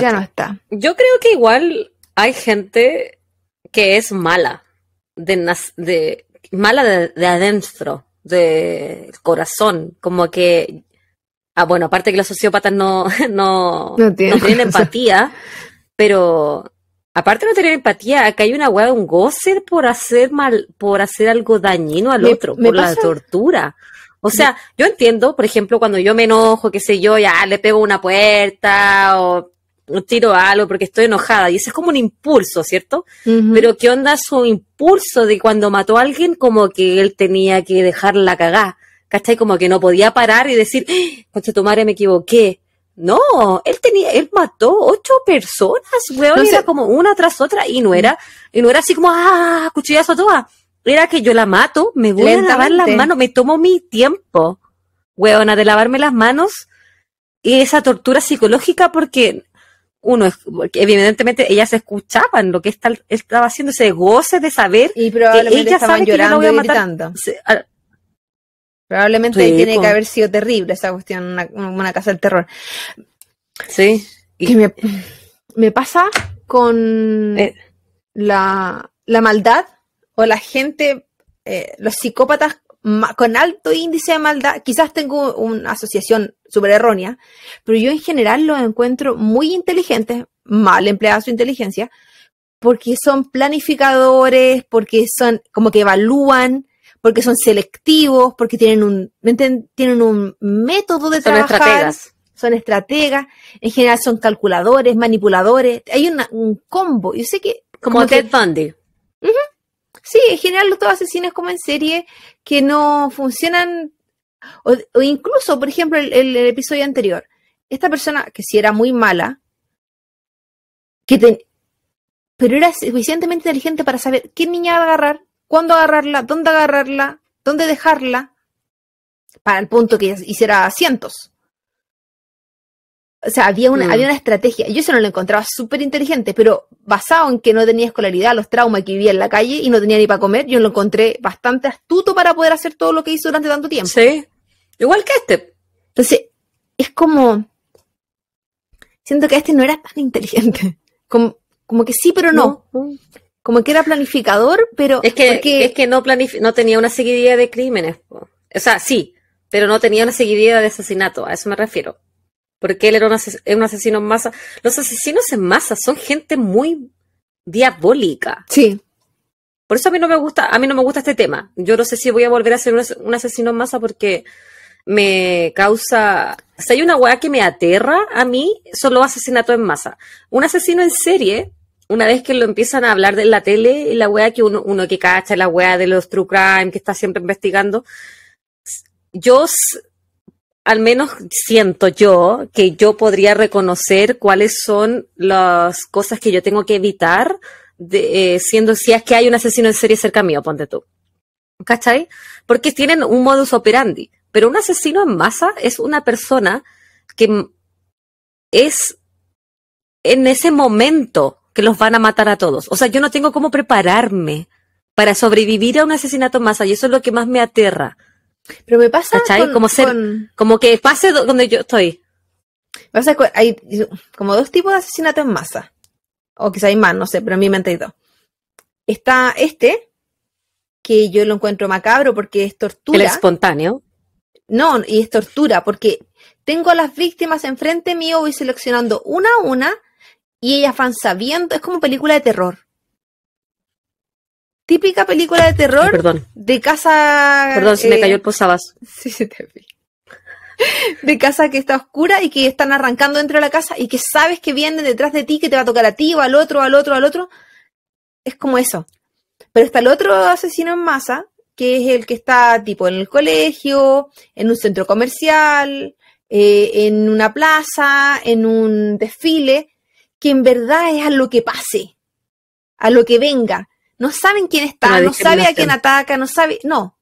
ya no está. Yo creo que igual hay gente que es mala, de, de mala de adentro. De corazón, como que, ah, bueno, aparte que los sociópatas no, no, tienen empatía, pero aparte de no tener empatía, acá hay una weá, un goce por hacer mal, por hacer algo dañino al otro, por la tortura. O sea, yo entiendo, por ejemplo, cuando yo me enojo, qué sé yo, ya le pego una puerta o tiro algo porque estoy enojada. Y ese es como un impulso, ¿cierto? Pero ¿qué onda su impulso de cuando mató a alguien? Como que él tenía que dejarla cagar. ¿Cachai? Como que no podía parar y decir, ¡Ah! concha tu madre, me equivoqué. No, él tenía, él mató ocho personas, weón, era como una tras otra y no era, y no era así como, ah, cuchillazo toda. Era que yo la mato, me voy a lavar las manos, me tomo mi tiempo, weona, de lavarme las manos y esa tortura psicológica porque uno, porque evidentemente ellas escuchaban lo que está, estaba haciendo, ese goce de saber y probablemente estaban llorando que ah, probablemente tiene que haber sido terrible esa cuestión, una, una casa del terror. Sí. Y... me, pasa con eh. la, maldad o la gente, eh, los psicópatas con alto índice de maldad, quizás tengo una asociación súper errónea, pero yo en general los encuentro muy inteligentes, mal empleada su inteligencia, porque son planificadores, porque son como que evalúan, porque son selectivos, porque tienen un, tienen un método de son Estrategas. Son estrategas, en general son calculadores, manipuladores, hay un combo. Yo sé que... Como, como Ted Sí, en general los dos asesinos como en serie que no funcionan, o, incluso, por ejemplo, el, el, episodio anterior, esta persona que si era muy mala, que pero era suficientemente inteligente para saber qué niña agarrar, cuándo agarrarla, dónde agarrarla, dónde dejarla, para el punto que hiciera cientos. O sea, había una, había mm. una estrategia. Yo eso no lo encontraba súper inteligente, pero basado en que no tenía escolaridad, los traumas que vivía en la calle y no tenía ni para comer, yo lo encontré bastante astuto para poder hacer todo lo que hizo durante tanto tiempo. Sí. Igual que este. Entonces, es como. Siento que este no era tan inteligente. Como, como que sí, pero no. Como que era planificador, pero. Es que, es que no, no tenía una seguidilla de crímenes. O sea, sí, pero no tenía una seguidilla de asesinato. A eso me refiero porque él era un, asesino en masa. Los asesinos en masa son gente muy diabólica. Sí. Por eso a mí no me gusta, a mí no me gusta este tema. Yo no sé si voy a volver a ser un, asesino en masa porque me causa. Si hay una weá que me aterra a mí, son los asesinatos en masa. Un asesino en serie, una vez que lo empiezan a hablar de la tele, la weá que uno, uno que cacha, la weá de los true crime que está siempre investigando, yo al menos siento yo que yo podría reconocer cuáles son las cosas que yo tengo que evitar eh, siendo si es que hay un asesino en serie cerca mío, ponte tú. ¿Cachai? Porque tienen un modus operandi. Pero un asesino en masa es una persona que es en ese momento que los van a matar a todos. O sea, yo no tengo cómo prepararme para sobrevivir a un asesinato en masa y eso es lo que más me aterra pero me pasa. como, ser, como que pase donde yo estoy. Me hay como dos tipos de asesinato en masa. O quizá hay más, no sé, pero en mi mente hay dos. Está este, que yo lo encuentro macabro porque es tortura. El espontáneo. No, y es tortura porque tengo a las víctimas enfrente mío, voy seleccionando una a una y ellas van sabiendo, es como película de terror típica película de terror de casa. Perdón, se me eh, cayó el posabas. Sí, te vi. De casa que está oscura y que están arrancando dentro de la casa y que sabes que vienen detrás de ti, que te va a tocar a ti o al otro, al otro, al otro. Es como eso. Pero está el otro asesino en masa, que es el que está tipo en el colegio, en un centro comercial, eh, en una plaza, en un desfile, que en verdad es a lo que pase, a lo que venga no saben quién está, no sabe a quién ataca, no sabe, no.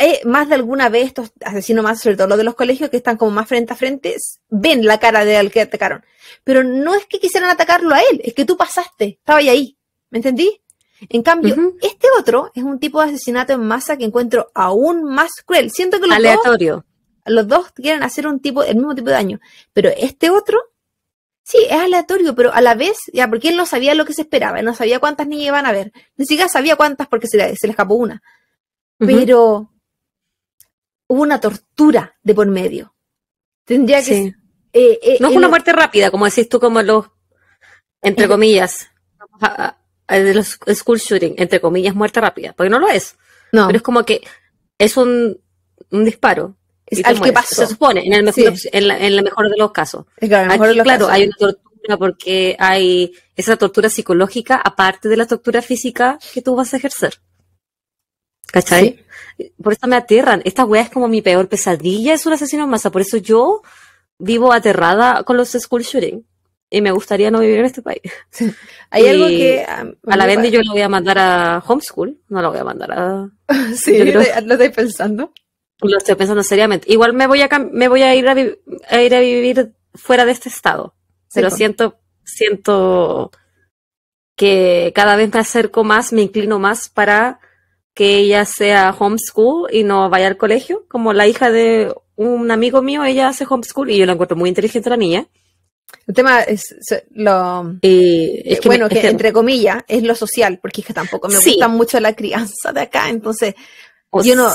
Eh, más de alguna vez estos asesinos más, sobre todo los de los colegios que están como más frente a frente, ven la cara de del que atacaron. Pero no es que quisieran atacarlo a él, es que tú pasaste, estaba ahí, ¿me entendí? En cambio, este otro es un tipo de asesinato en masa que encuentro aún más cruel. Siento que los Aleatorio. los dos quieren hacer un tipo, el mismo tipo de daño, pero este otro Sí, es aleatorio, pero a la vez, ya, porque él no sabía lo que se esperaba, no sabía cuántas niñas iban a ver, ni siquiera sabía cuántas porque se le, se escapó una. Pero hubo una tortura de por medio. Tendría que. Eh, eh, no es una muerte rápida, como decís tú, como los. Entre comillas. de los school shooting, entre comillas, muerte rápida, porque no lo es. No. Pero es como que es un, un disparo al que pasa, se supone, en, el mejor, mejor de los casos. Claro, hay una tortura porque hay esa tortura psicológica aparte de la tortura física que tú vas a ejercer. ¿Cachai? Por eso me aterran. Esta weá es como mi peor pesadilla, es un asesino en masa. Por eso yo vivo aterrada con los school shooting. Y me gustaría no vivir en este país. Hay algo que. a la vez yo lo voy a mandar a homeschool, no lo voy a mandar a. sí, lo estoy pensando. Lo estoy pensando seriamente. Igual me voy a, me voy a ir a, ir a vivir fuera de este estado. pero siento, siento que cada vez me acerco más, me inclino más para que ella sea homeschool y no vaya al colegio. Como la hija de un amigo mío, ella hace homeschool y yo la encuentro muy inteligente la niña. El tema es lo eh, bueno, que, entre comillas es lo social, porque es tampoco me gusta mucho la crianza de acá, entonces yo no,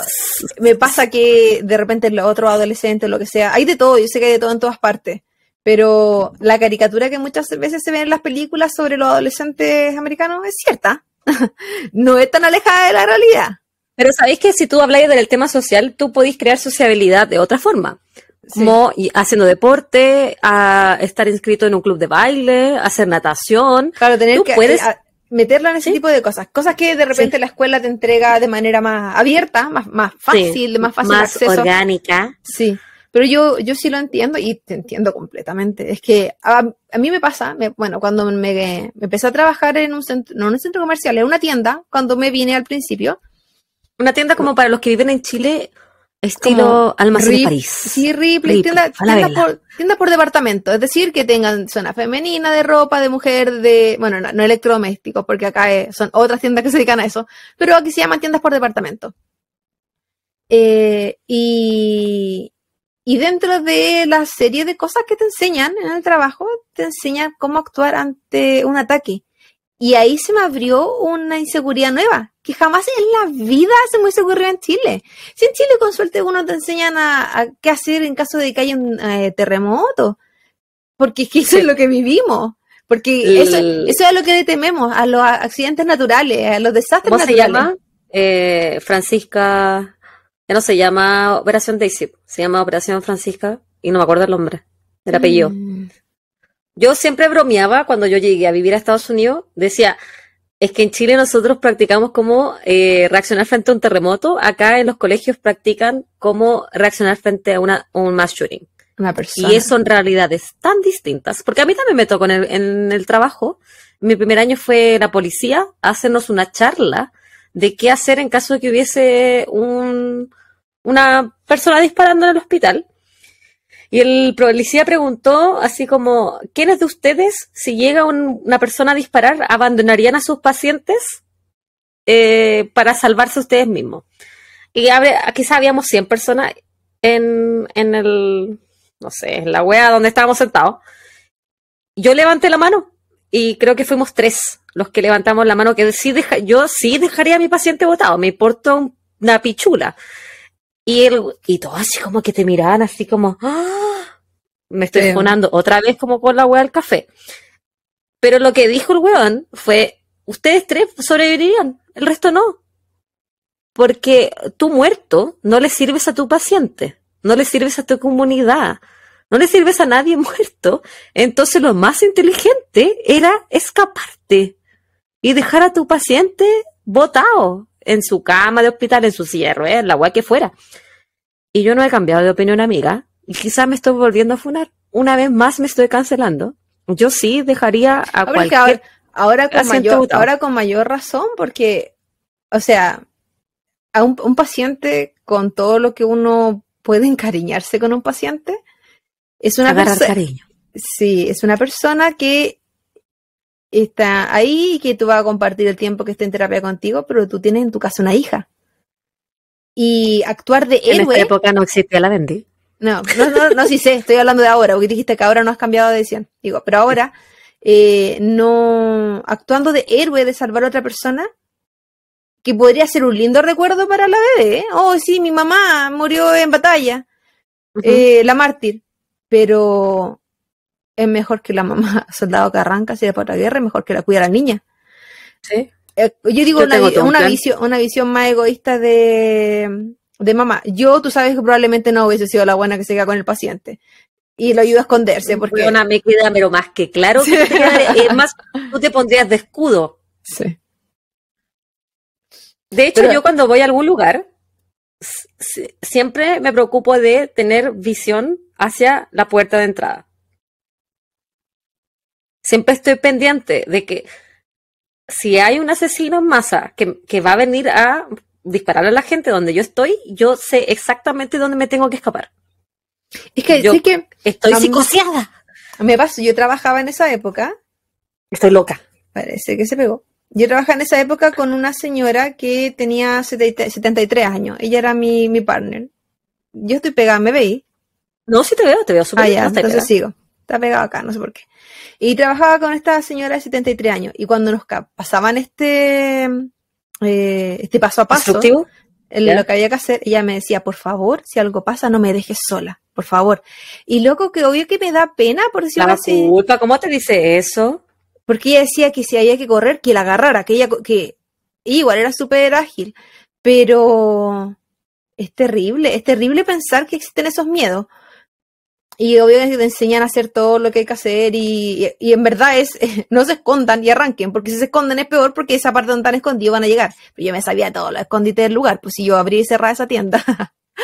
me pasa que de repente los otros adolescentes, lo que sea, hay de todo, yo sé que hay de todo en todas partes, pero la caricatura que muchas veces se ve en las películas sobre los adolescentes americanos es cierta, no es tan alejada de la realidad. Pero sabéis que si tú habláis del tema social, tú podéis crear sociabilidad de otra forma. como haciendo deporte, a estar inscrito en un club de baile, hacer natación. Claro, tener que puedes... Eh, meterla en ese tipo de cosas, cosas que de repente la escuela te entrega de manera más abierta, más, más fácil, de más fácil más acceso. orgánica. Sí, pero yo, yo sí lo entiendo y te entiendo completamente. Es que a, mí me pasa, bueno, cuando me, me, empecé a trabajar en un centro, no en un centro comercial, en una tienda, cuando me vine al principio. Una tienda como para los que viven en Chile, Estilo almacén de París. Sí, Ripley, tienda, por, departamento. Es decir, que tengan zona femenina de ropa, de mujer, de. Bueno, no, electrodomésticos, porque acá eh, son otras tiendas que se dedican a eso. Pero aquí se llaman tiendas por departamento. Eh, y, y dentro de la serie de cosas que te enseñan en el trabajo, te enseñan cómo actuar ante un ataque. Y ahí se me abrió una inseguridad nueva, que jamás en la vida se me ocurrió en Chile. Si en Chile con suerte uno te enseñan a, qué hacer en caso de que haya un eh, terremoto, porque es que eso es lo que vivimos. Porque eso, es lo que tememos, a los accidentes naturales, a los desastres ¿Cómo naturales. se llama? Eh, Francisca, ya no se llama Operación Daisy, se llama Operación Francisca y no me acuerdo el nombre, el apellido. Mm. Yo siempre bromeaba cuando yo llegué a vivir a Estados Unidos, decía, es que en Chile nosotros practicamos cómo eh, reaccionar frente a un terremoto, acá en los colegios practican cómo reaccionar frente a, una, un mass shooting. Una persona. Y son realidades tan distintas, porque a mí también me tocó en el, trabajo, mi primer año fue la policía, hacernos una charla de qué hacer en caso de que hubiese una persona disparando en el hospital. Y el policía preguntó, así como, ¿quiénes de ustedes, si llega una persona a disparar, abandonarían a sus pacientes eh, para salvarse ustedes mismos? Y aquí sabíamos 100 personas en, el, no sé, en la wea donde estábamos sentados. Yo levanté la mano y creo que fuimos tres los que levantamos la mano, que sí yo sí dejaría a mi paciente votado, me importa una pichula. Y, todo así como que te miraban así como, ¡Ah! me estoy sí. otra vez como por la wea del café. Pero lo que dijo el weón fue, ustedes tres sobrevivirían, el resto no. Porque tú muerto no le sirves a tu paciente, no le sirves a tu comunidad, no le sirves a nadie muerto. Entonces lo más inteligente era escaparte y dejar a tu paciente botado en su cama de hospital, en su cierre, en eh, la web. que fuera. Y yo no he cambiado de opinión, amiga. Y quizás me estoy volviendo a funar. Una vez más me estoy cancelando. Yo sí dejaría a ahora cualquier... Ahora, con mayor, razón, porque, o sea, a un, paciente con todo lo que uno puede encariñarse con un paciente, es una persona... Sí, es una persona que está ahí que tú vas a compartir el tiempo que esté en terapia contigo, pero tú tienes en tu casa una hija. Y actuar de héroe. En esta época no existía la Bendy. No, no, no, no sí sé, estoy hablando de ahora, porque dijiste que ahora no has cambiado de decisión. Digo, pero ahora, eh, no. Actuando de héroe, de salvar a otra persona, que podría ser un lindo recuerdo para la bebé. ¿eh? Oh, sí, mi mamá murió en batalla, eh, la mártir. Pero es mejor que la mamá soldado que arranca si para la guerra, es mejor que la cuida la niña. ¿Sí? Eh, yo digo una, una visión, más egoísta de, mamá. Yo, tú sabes que probablemente no hubiese sido la buena que se queda con el paciente y lo ayuda a esconderse. Porque... una me cuida pero más que claro que más, tú te pondrías de escudo. Sí. De hecho, yo cuando voy a algún lugar, siempre me preocupo de tener visión hacia la puerta de entrada siempre estoy pendiente de que si hay un asesino en masa que, va a venir a disparar a la gente donde yo estoy, yo sé exactamente dónde me tengo que escapar. Es que yo sé que estoy psicoseada. Me paso, yo trabajaba en esa época. Estoy loca. Parece que se pegó. Yo trabajaba en esa época con una señora que tenía 73 años. Ella era mi, partner. Yo estoy pegada, ¿me veí. No, sí te veo, te veo súper ah, bien. entonces sigo está pegado acá, no sé por qué. Y trabajaba con esta señora de 73 años. Y cuando nos pasaban este, eh, este paso a paso, lo que había que hacer, ella me decía, por favor, si algo pasa, no me dejes sola, por favor. Y loco, que obvio que me da pena, por decirlo la así. Puta, ¿Cómo te dice eso? Porque ella decía que si había que correr, que la agarrara, que que igual era súper ágil, pero es terrible, es terrible pensar que existen esos miedos. Y obviamente te enseñan a hacer todo lo que hay que hacer y, en verdad es, no se escondan y arranquen, porque si se esconden es peor porque esa parte donde están escondidos van a llegar. Pero yo me sabía todo, lo escondite del lugar, pues si yo abrí y cerré esa tienda.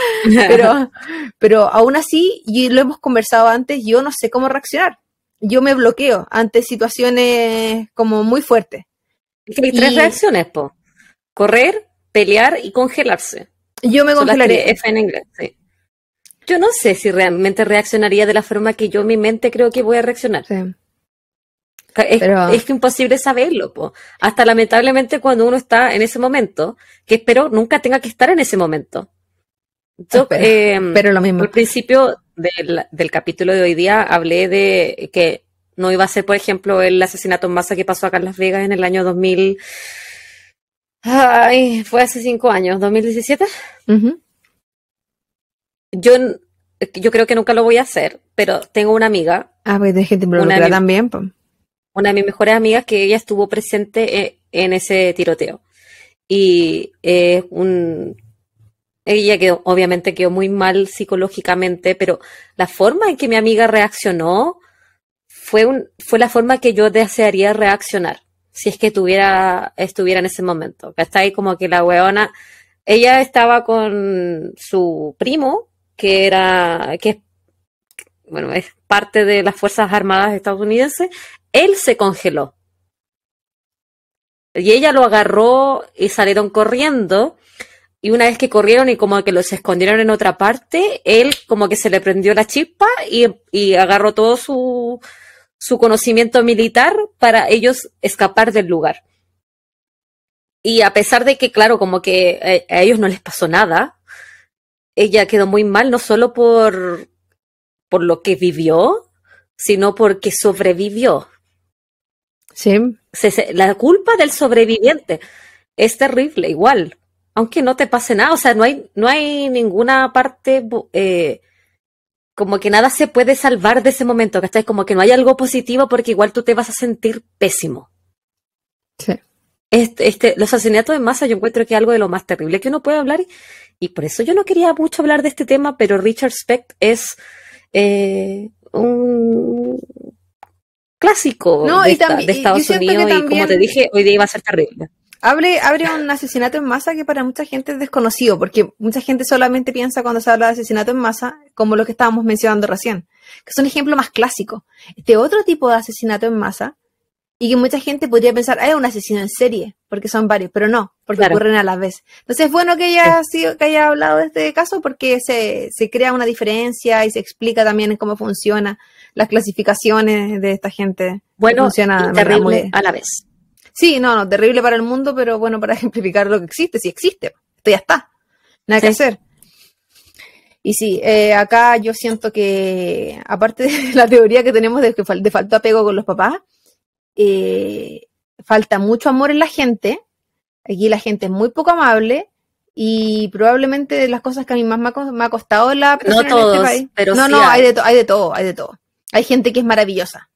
pero, pero aún así, y lo hemos conversado antes, yo no sé cómo reaccionar. Yo me bloqueo ante situaciones como muy fuertes. tres reacciones, po. Correr, pelear y congelarse. Yo me congelaría. en inglés, sí. Yo no sé si realmente reaccionaría de la forma que yo mi mente creo que voy a reaccionar. Sí. Es, que es, imposible saberlo, po. hasta lamentablemente cuando uno está en ese momento, que espero nunca tenga que estar en ese momento. Yo, em, pero, lo mismo. Al principio del, capítulo de hoy día hablé de que no iba a ser, por ejemplo, el asesinato en masa que pasó acá en Las Vegas en el año 2000. Ay, fue hace cinco años, 2017 yo, yo creo que nunca lo voy a hacer, pero tengo una amiga. Ah, pues de gente también. Una de mis mejores amigas que ella estuvo presente eh, en, ese tiroteo. Y es eh, un, ella quedó, obviamente quedó muy mal psicológicamente, pero la forma en que mi amiga reaccionó fue, un, fue la forma que yo desearía reaccionar si es que tuviera, estuviera en ese momento. Está ahí como que la weona, ella estaba con su primo, que era, que es, bueno, es parte de las Fuerzas Armadas estadounidenses, él se congeló. Y ella lo agarró y salieron corriendo. Y una vez que corrieron y como que los escondieron en otra parte, él como que se le prendió la chispa y, agarró todo su, su conocimiento militar para ellos escapar del lugar. Y a pesar de que, claro, como que eh, a ellos no les pasó nada, ella quedó muy mal, no solo por, por lo que vivió, sino porque sobrevivió. Sí. la culpa del sobreviviente es terrible, igual. Aunque no te pase nada, o sea, no hay, no hay ninguna parte, eh, como que nada se puede salvar de ese momento, ¿cachai? Como que no hay algo positivo porque igual tú te vas a sentir pésimo. Sí. Este, este, los asesinatos de masa yo encuentro que es algo de lo más terrible que uno puede hablar y por eso yo no quería mucho hablar de este tema, pero Richard Speck es eh, un clásico de, Estados Unidos y como te dije, hoy día iba a ser terrible. Abre, abre un asesinato en masa que para mucha gente es desconocido, porque mucha gente solamente piensa cuando se habla de asesinato en masa, como lo que estábamos mencionando recién, que es un ejemplo más clásico. Este otro tipo de asesinato en masa y que mucha gente podría pensar, ah, es un asesino en serie, porque son varios, pero no, porque ocurren a la vez. Entonces es bueno que haya, sido, que haya hablado de este caso porque se, se, crea una diferencia y se explica también cómo funcionan las clasificaciones de esta gente. Bueno, funciona, terrible a la vez. Sí, no, no, terrible para el mundo, pero bueno, para ejemplificar lo que existe, si existe, esto ya está, nada que hacer. Y sí, eh, acá yo siento que, aparte de la teoría que tenemos de que de falta apego con los papás, eh, falta mucho amor en la gente, aquí la gente es muy poco amable y probablemente de las cosas que a mí más me ha costado la No este todos, este pero No, no, hay. de hay de todo, hay de todo. Hay gente que es maravillosa,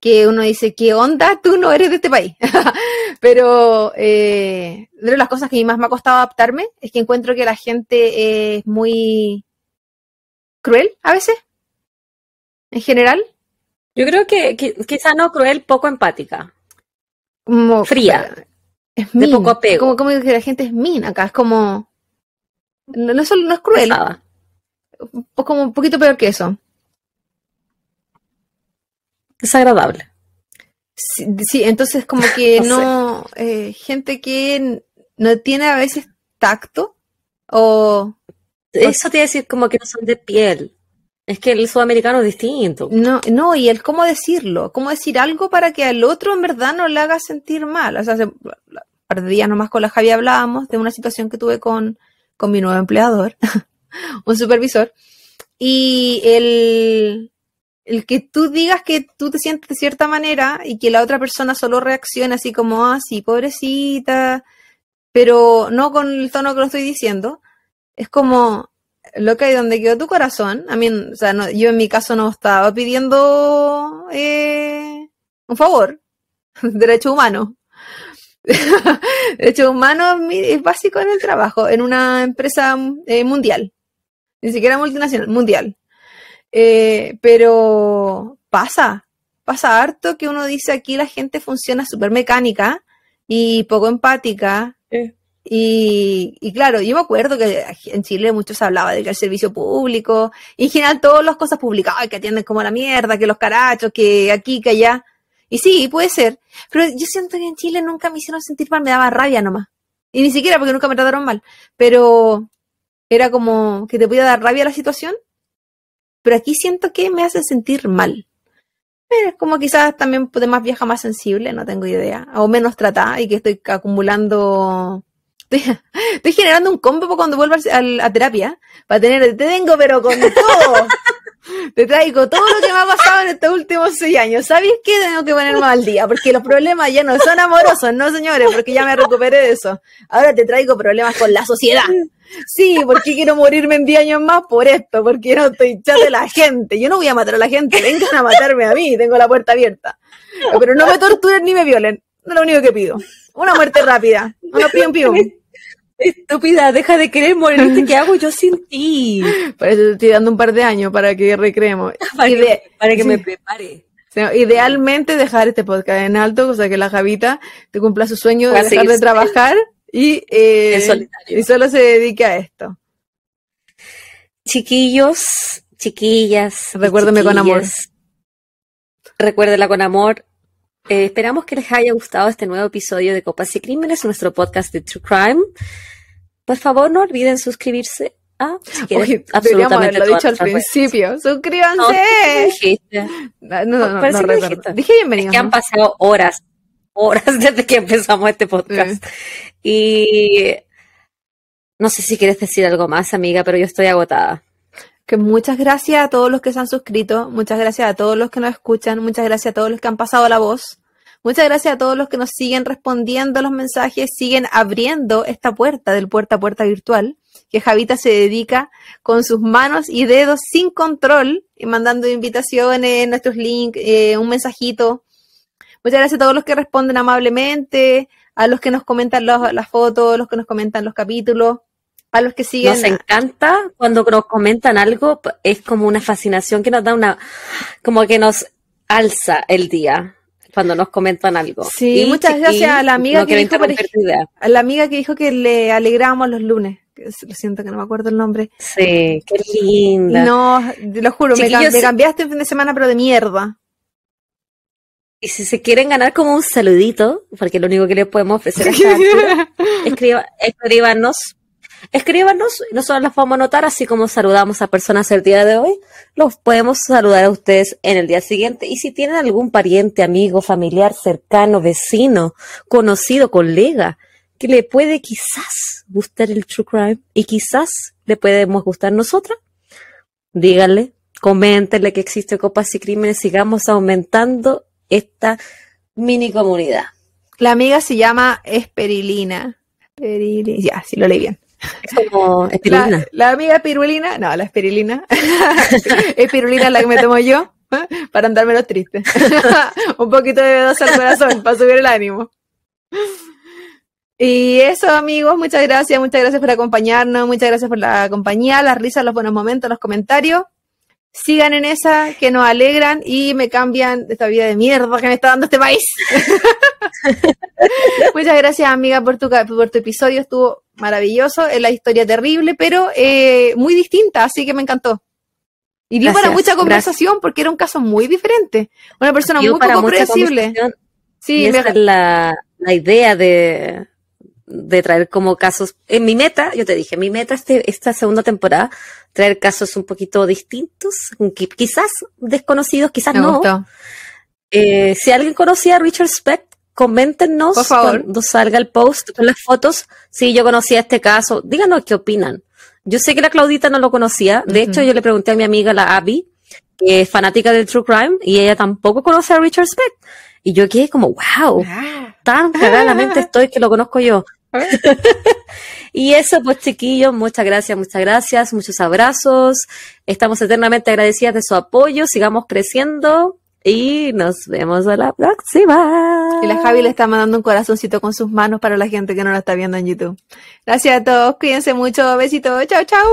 que uno dice, ¿qué onda? Tú no eres de este país. pero eh, de las cosas que a mí más me ha costado adaptarme es que encuentro que la gente es muy cruel a veces, en general. Yo creo que, quizá no cruel, poco empática. Como fría. Eh, es de poco apego. Como, como que la gente es mean acá, es como. No, solo es, no es cruel. Pues como un poquito peor que eso. Desagradable. agradable. sí entonces como que no. Eh, gente que no tiene a veces tacto o. Eso te iba a decir como que no son de piel. Es que el sudamericano es distinto. No, no, y el cómo decirlo, cómo decir algo para que al otro en verdad no le haga sentir mal. O sea, hace un par de días nomás con la Javi hablábamos de una situación que tuve con, mi nuevo empleador, un supervisor, y el, el que tú digas que tú te sientes de cierta manera y que la otra persona solo reacciona así como, ah, sí, pobrecita, pero no con el tono que lo estoy diciendo, es como, loca, y donde quedó tu corazón, a mí, o sea, yo en mi caso no estaba pidiendo eh, un favor, derecho humano. derecho humano es básico en el trabajo, en una empresa eh, mundial, ni siquiera multinacional, mundial. Eh, pero pasa, pasa harto que uno dice aquí la gente funciona súper mecánica y poco empática. Y, claro, yo me acuerdo que en Chile mucho se hablaba del servicio público, y en general todas las cosas públicas, Ay, que atienden como la mierda, que los carachos, que aquí, que allá. Y sí, puede ser. Pero yo siento que en Chile nunca me hicieron sentir mal, me daba rabia nomás. Y ni siquiera porque nunca me trataron mal. Pero era como que te podía dar rabia la situación. Pero aquí siento que me hacen sentir mal. Pero es como quizás también de más vieja, más sensible, no tengo idea. O menos tratada y que estoy acumulando Estoy, generando un combo cuando vuelvas a, a terapia para tener, te tengo pero con todo. Te traigo todo lo que me ha pasado en estos últimos seis años. ¿Sabes qué? Tengo que ponerme al día, porque los problemas ya no son amorosos, no señores, porque ya me recuperé de eso. Ahora te traigo problemas con la sociedad. Sí, porque quiero morirme en 10 años más por esto, porque no estoy hecha de la gente. Yo no voy a matar a la gente, vengan a matarme a mí, tengo la puerta abierta. Pero no me torturen ni me violen lo único que pido. Una muerte rápida. Una pium pium. Estúpida, deja de creer morirte. ¿Qué hago yo sin ti? Para eso estoy dando un par de años para que recreemos. Para, que, me prepare. idealmente dejar este podcast en alto, cosa que la Javita te cumpla su sueño de dejar de trabajar y, eh, y solo se dedique a esto. Chiquillos, chiquillas. Recuérdeme con amor. Recuérdela con amor. Eh, esperamos que les haya gustado este nuevo episodio de Copas y Crímenes, nuestro podcast de True Crime. Por favor, no olviden suscribirse a si Oye, absolutamente haberlo dicho al principio. ¡Suscríbanse! No, no, no, no, no que Dije bienvenido. Es que han pasado horas, horas desde que empezamos este podcast. Y no sé si quieres decir algo más, amiga, pero yo estoy agotada que muchas gracias a todos los que se han suscrito, muchas gracias a todos los que nos escuchan, muchas gracias a todos los que han pasado la voz, muchas gracias a todos los que nos siguen respondiendo los mensajes, siguen abriendo esta puerta del puerta a puerta virtual, que Javita se dedica con sus manos y dedos sin control, y mandando invitaciones, nuestros links, eh, un mensajito. Muchas gracias a todos los que responden amablemente, a los que nos comentan las fotos, los que nos comentan los capítulos a los que siguen. Nos encanta cuando nos comentan algo, es como una fascinación que nos da una, como que nos alza el día cuando nos comentan algo. Sí, muchas gracias a la amiga que dijo, a la amiga que dijo que le alegramos los lunes. Lo siento que no me acuerdo el nombre. Sí, qué linda. No, lo juro, me, cambiaste el fin de semana, pero de mierda. Y si se quieren ganar como un saludito, porque lo único que les podemos ofrecer es escriba, escribanos Escríbanos, nosotros las vamos a anotar, así como saludamos a personas el día de hoy, los podemos saludar a ustedes en el día siguiente. Y si tienen algún pariente, amigo, familiar, cercano, vecino, conocido, colega, que le puede quizás gustar el True Crime y quizás le podemos gustar nosotras, díganle, coméntenle que existe Copas y Crímenes, sigamos aumentando esta mini comunidad. La amiga se llama Esperilina. Esperilina, ya, si lo leí bien. Es como La, amiga pirulina no, la espirulina. espirulina es la que me tomo yo para andarme los triste. Un poquito de dos al corazón para subir el ánimo. Y eso, amigos, muchas gracias, muchas gracias por acompañarnos, muchas gracias por la compañía, las risas, los buenos momentos, los comentarios sigan en esa, que nos alegran y me cambian esta vida de mierda que me está dando este país. Muchas gracias, amiga, por tu, por tu episodio. Estuvo maravilloso. Es la historia terrible, pero eh, muy distinta, así que me encantó. Y dio para mucha conversación porque era un caso muy diferente. Una persona muy comprensible Sí, es la, idea de, traer como casos. En mi meta, yo te dije, mi meta este, esta segunda temporada traer casos un poquito distintos, quizás desconocidos, quizás no. Eh, si alguien conocía a Richard Speck, coméntenos cuando salga el post con las fotos si yo conocía este caso. Díganos qué opinan. Yo sé que la Claudita no lo conocía. De hecho, yo le pregunté a mi amiga, la Abby, que es fanática del True Crime, y ella tampoco conoce a Richard Speck. Y yo quedé como, wow, ah. tan claramente estoy que lo conozco yo. y eso, pues chiquillos, muchas gracias, muchas gracias, muchos abrazos. Estamos eternamente agradecidas de su apoyo, sigamos creciendo y nos vemos a la próxima. Y la Javi le está mandando un corazoncito con sus manos para la gente que no la está viendo en YouTube. Gracias a todos, cuídense mucho, besitos, chao, chao.